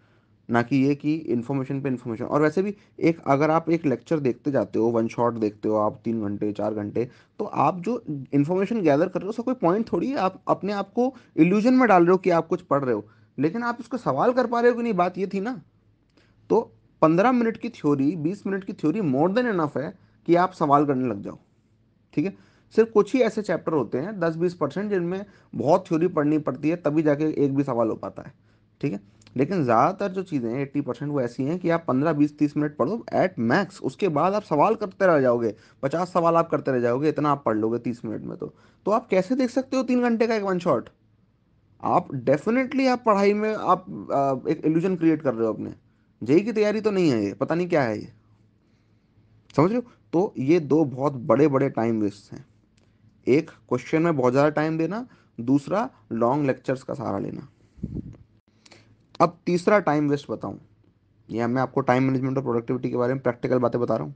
ना कि ये कि इन्फॉर्मेशन पे इन्फॉर्मेशन और वैसे भी एक अगर आप एक लेक्चर देखते जाते हो वन शॉट देखते हो आप तीन घंटे चार घंटे तो आप जो इन्फॉर्मेशन गैदर कर रहे हो उसका कोई पॉइंट थोड़ी आप अपने आप को इल्यूजन में डाल रहे हो कि आप कुछ पढ़ रहे हो लेकिन आप उसको सवाल कर पा रहे हो कि नहीं बात ये थी ना तो पंद्रह मिनट की थ्योरी बीस मिनट की थ्योरी मोर देन इनफ है कि आप सवाल करने लग जाओ ठीक है सिर्फ कुछ ही ऐसे चैप्टर होते हैं दस बीस परसेंट जिनमें बहुत थ्योरी पढ़नी पड़ती है तभी जाके एक भी सवाल हो पाता है ठीक है लेकिन ज़्यादातर जो चीज़ें हैं एट्टी परसेंट वो ऐसी हैं कि आप पंद्रह बीस तीस मिनट पढ़ो एट मैक्स उसके बाद आप सवाल करते रह जाओगे पचास सवाल आप करते रह जाओगे इतना आप पढ़ लोगे तीस मिनट में तो तो आप कैसे देख सकते हो तीन घंटे का एक वन शॉट आप डेफिनेटली आप पढ़ाई में आप एक एल्यूजन क्रिएट कर रहे हो अपने जेई की तैयारी तो नहीं है ये पता नहीं क्या है ये समझ रहे हो तो ये दो बहुत बड़े बड़े टाइम वेस्ट हैं एक क्वेश्चन में बहुत ज़्यादा टाइम देना दूसरा लॉन्ग लेक्चर्स का सहारा लेना अब तीसरा टाइम वेस्ट बताऊँ यह मैं आपको टाइम मैनेजमेंट और प्रोडक्टिविटी के बारे में प्रैक्टिकल बातें बता रहा हूँ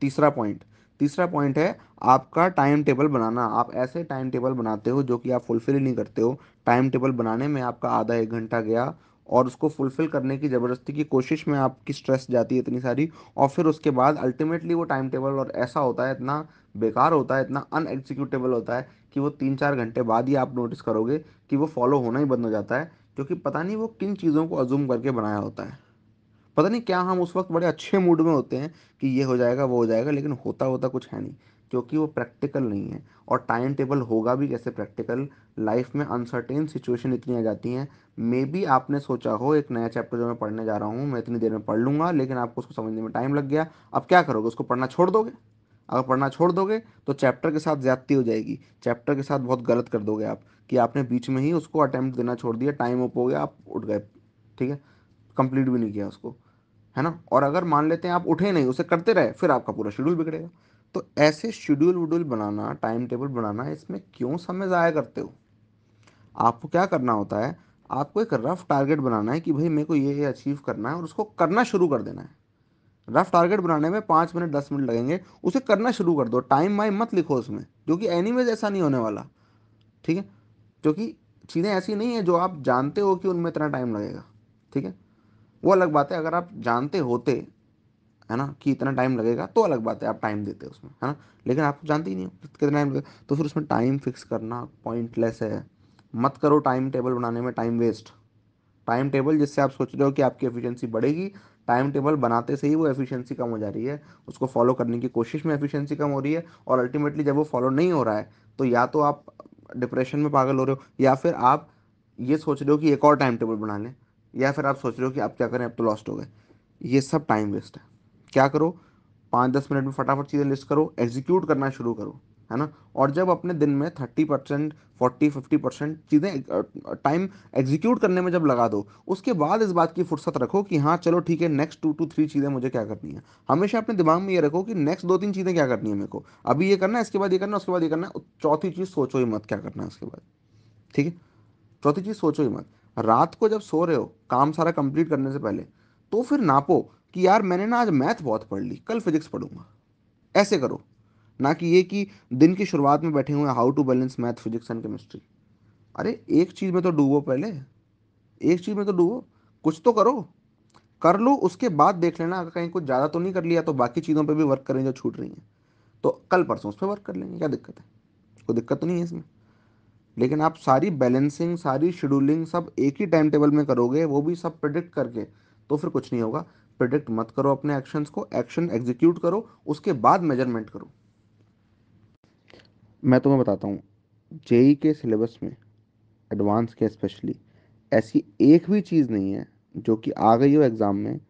तीसरा पॉइंट तीसरा पॉइंट है आपका टाइम टेबल बनाना आप ऐसे टाइम टेबल बनाते हो जो कि आप फुलफिल ही नहीं करते हो टाइम टेबल बनाने में आपका आधा एक घंटा गया और उसको फुलफिल करने की ज़बरदस्ती की कोशिश में आपकी स्ट्रेस जाती है इतनी सारी और फिर उसके बाद अल्टीमेटली वो टाइम टेबल और ऐसा होता है इतना बेकार होता है इतना अनएग्जीक्यूटेबल होता है कि वो तीन चार घंटे बाद ही आप नोटिस करोगे कि वो फॉलो होना ही बंद हो जाता है क्योंकि पता नहीं वो किन चीज़ों को अजूम करके बनाया होता है पता नहीं क्या हम उस वक्त बड़े अच्छे मूड में होते हैं कि ये हो जाएगा वो हो जाएगा लेकिन होता होता कुछ है नहीं क्योंकि वो प्रैक्टिकल नहीं है और टाइम टेबल होगा भी कैसे प्रैक्टिकल लाइफ में अनसर्टेन सिचुएशन इतनी आ जाती हैं मे बी आपने सोचा हो एक नया चैप्टर जो मैं पढ़ने जा रहा हूँ मैं इतनी देर में पढ़ लूँगा लेकिन आपको उसको समझने में टाइम लग गया अब क्या करोगे उसको पढ़ना छोड़ दोगे अगर पढ़ना छोड़ दोगे तो चैप्टर के साथ ज्यादती हो जाएगी चैप्टर के साथ बहुत गलत कर दोगे आप कि आपने बीच में ही उसको अटैम्प्ट देना छोड़ दिया टाइम अप हो गया आप उठ गए ठीक है कंप्लीट भी नहीं किया उसको है ना और अगर मान लेते हैं आप उठे नहीं उसे करते रहे फिर आपका पूरा शेड्यूल बिगड़ेगा तो ऐसे शेड्यूल वड्यूल बनाना टाइम टेबल बनाना इसमें क्यों समय ज़ाया करते हो आपको क्या करना होता है आपको एक रफ टारगेट बनाना है कि भाई मेरे को ये अचीव करना है और उसको करना शुरू कर देना है रफ टारगेट बनाने में पाँच मिनट दस मिनट लगेंगे उसे करना शुरू कर दो टाइम बाई मत लिखो उसमें जो कि एनीवेज ऐसा नहीं होने वाला ठीक है क्योंकि चीज़ें ऐसी नहीं है जो आप जानते हो कि उनमें इतना टाइम लगेगा ठीक है वो अलग बात है अगर आप जानते होते है ना कि इतना टाइम लगेगा तो अलग बात है आप टाइम देते उसमें है ना लेकिन आप जानते ही नहीं हो कितना टाइम लगेगा तो फिर उसमें टाइम फिक्स करना पॉइंटलेस है मत करो टाइम टेबल बनाने में टाइम वेस्ट टाइम टेबल जिससे आप सोच रहे हो कि आपकी एफिशिएंसी बढ़ेगी टाइम टेबल बनाते से ही वो एफिशिएंसी कम हो जा रही है उसको फॉलो करने की कोशिश में एफिशिएंसी कम हो रही है और अल्टीमेटली जब वो फॉलो नहीं हो रहा है तो या तो आप डिप्रेशन में पागल हो रहे हो या फिर आप ये सोच रहे हो कि एक और टाइम टेबल बना लें या फिर आप सोच रहे हो कि आप क्या करें अब तो लॉस्ट हो गए ये सब टाइम वेस्ट है क्या करो पाँच दस मिनट में फटाफट चीज़ें लिस्ट करो एग्जीक्यूट करना शुरू करो है ना और जब अपने दिन में thirty percent forty fifty percent चीज़ें टाइम एग्जीक्यूट करने में जब लगा दो उसके बाद इस बात की फुर्सत रखो कि हाँ चलो ठीक है नेक्स्ट टू टू थ्री चीज़ें मुझे क्या करनी है हमेशा अपने दिमाग में ये रखो कि नेक्स्ट दो तीन चीज़ें क्या करनी है मेरे को अभी ये करना है इसके बाद ये करना उसके बाद ये करना चौथी चीज़ सोचो ही मत क्या करना है उसके बाद ठीक है चौथी चीज़ सोचो ही मत रात को जब सो रहे हो काम सारा कंप्लीट करने से पहले तो फिर नापो कि यार मैंने ना आज मैथ बहुत पढ़ ली कल फिजिक्स पढ़ूंगा ऐसे करो ना कि ये कि दिन की शुरुआत में बैठे हुए how to balance math physics and chemistry अरे एक चीज़ में तो डूबो पहले एक चीज़ में तो डूबो कुछ तो करो कर लो उसके बाद देख लेना अगर कहीं कुछ ज़्यादा तो नहीं कर लिया तो बाकी चीज़ों पर भी वर्क करें जो छूट रही हैं तो कल परसों उस पर वर्क कर लेंगे क्या दिक्कत है कोई दिक्कत तो नहीं है इसमें लेकिन आप सारी बैलेंसिंग सारी शेड्यूलिंग सब एक ही टाइम टेबल में करोगे वो भी सब प्रिडिक्ट करके तो फिर कुछ नहीं होगा प्रिडिक्ट मत करो अपने एक्शंस को एक्शन एग्जीक्यूट करो उसके बाद मेजरमेंट करो मैं तुम्हें बताता हूँ जेई के सिलेबस में एडवांस के स्पेशली ऐसी एक भी चीज़ नहीं है जो कि आ गई हो एग्ज़ाम में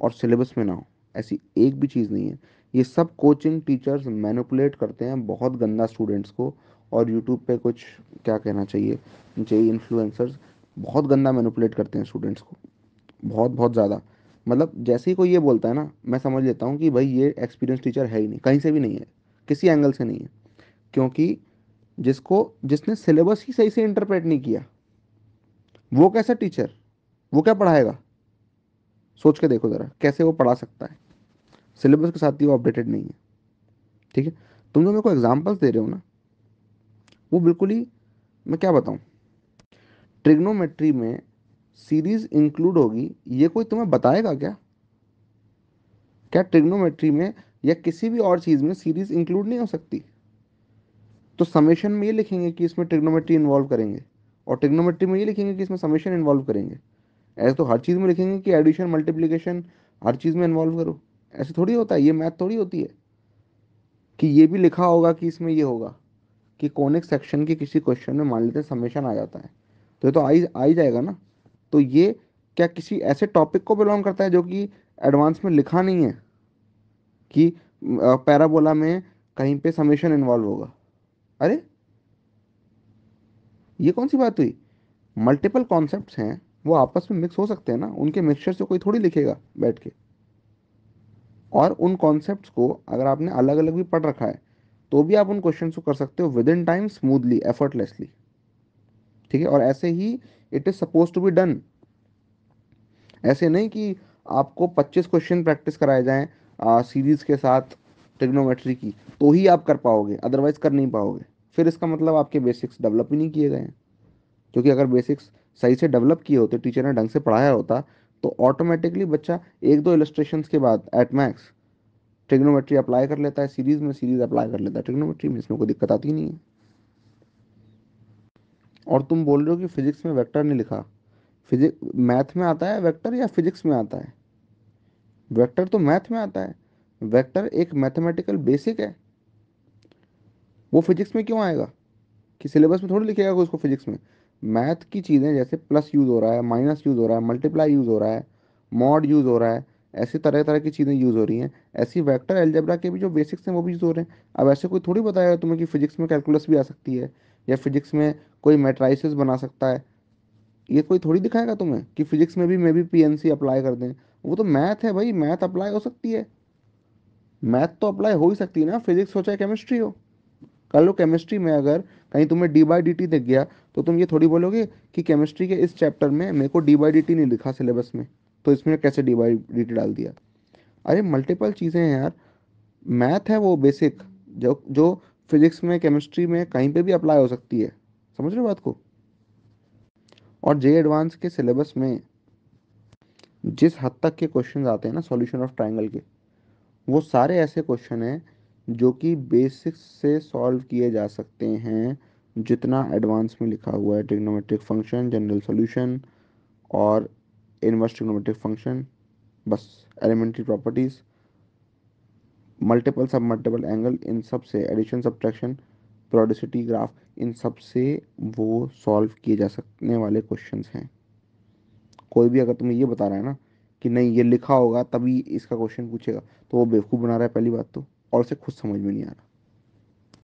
और सिलेबस में ना हो ऐसी एक भी चीज़ नहीं है ये सब कोचिंग टीचर्स मैनिपुलेट करते हैं बहुत गंदा स्टूडेंट्स को और यूट्यूब पे कुछ क्या कहना चाहिए जेई इन्फ्लुएंसर्स बहुत गंदा मैनिपुलेट करते हैं स्टूडेंट्स को बहुत बहुत ज़्यादा मतलब जैसे ही कोई ये बोलता है ना मैं समझ लेता हूँ कि भाई ये एक्सपीरियंस टीचर है ही नहीं कहीं से भी नहीं है किसी एंगल से नहीं है क्योंकि जिसको जिसने सिलेबस ही सही से इंटरप्रेट नहीं किया वो कैसा टीचर वो क्या पढ़ाएगा सोच के देखो ज़रा कैसे वो पढ़ा सकता है सिलेबस के साथ ही वो अपडेटेड नहीं है ठीक है तुम जो मेरे को एग्जाम्पल्स दे रहे हो ना वो बिल्कुल ही मैं क्या बताऊँ ट्रिग्नोमेट्री में सीरीज इंक्लूड होगी ये कोई तुम्हें बताएगा क्या क्या ट्रिग्नोमेट्री में या किसी भी और चीज़ में सीरीज इंक्लूड नहीं हो सकती तो समेशन में ये लिखेंगे कि इसमें ट्रिग्नोमेट्री इन्वॉल्व करेंगे और ट्रिग्नोमेट्री में ये लिखेंगे कि इसमें समेशन इन्वॉल्व करेंगे ऐसे तो हर चीज़ में लिखेंगे कि एडिशन मल्टीप्लीकेशन हर चीज़ में इन्वॉल्व करो ऐसे थोड़ी होता है ये मैथ थोड़ी होती है कि ये भी लिखा होगा कि इसमें ये होगा कि कौनिक सेक्शन के किसी क्वेश्चन में मान लेते हैं समेशन आ जाता है तो ये तो आ ही आ ही जाएगा ना तो ये क्या किसी ऐसे टॉपिक को बिलोंग करता है जो कि एडवांस में लिखा नहीं है कि पैराबोला में कहीं पे समेशन इन्वॉल्व होगा अरे ये कौन सी बात हुई मल्टीपल कॉन्सेप्ट हैं वो आपस में मिक्स हो सकते हैं ना उनके मिक्सचर से कोई थोड़ी लिखेगा बैठ के और उन कॉन्सेप्ट को अगर आपने अलग अलग भी पढ़ रखा है तो भी आप उन क्वेश्चन को कर सकते हो within time smoothly effortlessly ठीक है और ऐसे ही it is suppose to be done ऐसे नहीं कि आपको 25 क्वेश्चन प्रैक्टिस कराए जाएं सीरीज के साथ ट्रिग्नोमेट्री की तो ही आप कर पाओगे अदरवाइज कर नहीं पाओगे फिर इसका मतलब आपके बेसिक्स डेवलप ही नहीं किए गए हैं क्योंकि अगर बेसिक्स सही से डेवलप किए होते टीचर ने ढंग से पढ़ाया होता तो ऑटोमेटिकली बच्चा एक दो इलस्ट्रेशन के बाद एट मैक्स ट्रिग्नोमेट्री अप्लाई कर लेता है सीरीज में सीरीज अप्लाई कर लेता है ट्रिग्नोमेट्री में इसमें कोई दिक्कत आती नहीं है और तुम बोल रहे हो कि फिजिक्स में वेक्टर नहीं लिखा फिजिक मैथ में आता है वेक्टर या फिजिक्स में आता है वेक्टर तो मैथ में आता है वेक्टर एक मैथमेटिकल बेसिक है वो फिजिक्स में क्यों आएगा कि सिलेबस में थोड़ी लिखेगा उसको फिजिक्स में मैथ की चीज़ें जैसे प्लस यूज़ हो रहा है माइनस यूज़ हो रहा है मल्टीप्लाई यूज़ हो रहा है मॉड यूज़ हो रहा है ऐसी तरह तरह की चीज़ें यूज़ हो रही हैं ऐसी वेक्टर एल्जेब्रा के भी जो बेसिक्स हैं वो भी यूज़ हो रहे हैं अब ऐसे कोई थोड़ी बताएगा तुम्हें कि फिजिक्स में कैलकुलस भी आ सकती है या फिजिक्स में कोई मेट्राइसिस बना सकता है ये कोई थोड़ी दिखाएगा तुम्हें कि फिजिक्स में भी मे बी पी अप्लाई कर दें वो तो मैथ है भाई मैथ अप्लाई हो सकती है मैथ तो अप्लाई हो ही सकती है ना फिजिक्स हो चाहे केमिस्ट्री हो कर लो केमिस्ट्री में अगर कहीं तुम्हें डी बाई डी टी दिख गया तो तुम ये थोड़ी बोलोगे कि केमिस्ट्री के इस चैप्टर में मेरे को डी बाई डी टी नहीं लिखा सिलेबस में तो इसमें कैसे डी बाई डी टी डाल दिया अरे मल्टीपल चीज़ें हैं यार मैथ है वो बेसिक जो जो फिजिक्स में केमिस्ट्री में कहीं पे भी अप्लाई हो सकती है समझ रहे हो बात को और जे एडवांस के सिलेबस में जिस हद तक के क्वेश्चन आते हैं ना सॉल्यूशन ऑफ ट्राइंगल के वो सारे ऐसे क्वेश्चन हैं जो कि बेसिक्स से सॉल्व किए जा सकते हैं जितना एडवांस में लिखा हुआ है ट्रिग्नोमेट्रिक फंक्शन जनरल सॉल्यूशन और इनवर्स ट्रिग्नोमेट्रिक फंक्शन बस एलिमेंट्री प्रॉपर्टीज़ मल्टीपल सब मल्टीपल एंगल इन सब से एडिशन सब्ट्रैक्शन प्रोडिसिटी ग्राफ इन सब से वो सॉल्व किए जा सकने वाले क्वेश्चंस हैं कोई भी अगर तुम्हें ये बता रहा है ना कि नहीं ये लिखा होगा तभी इसका क्वेश्चन पूछेगा तो वो बेवकूफ़ बना रहा है पहली बात तो और उसे खुद समझ में नहीं आ रहा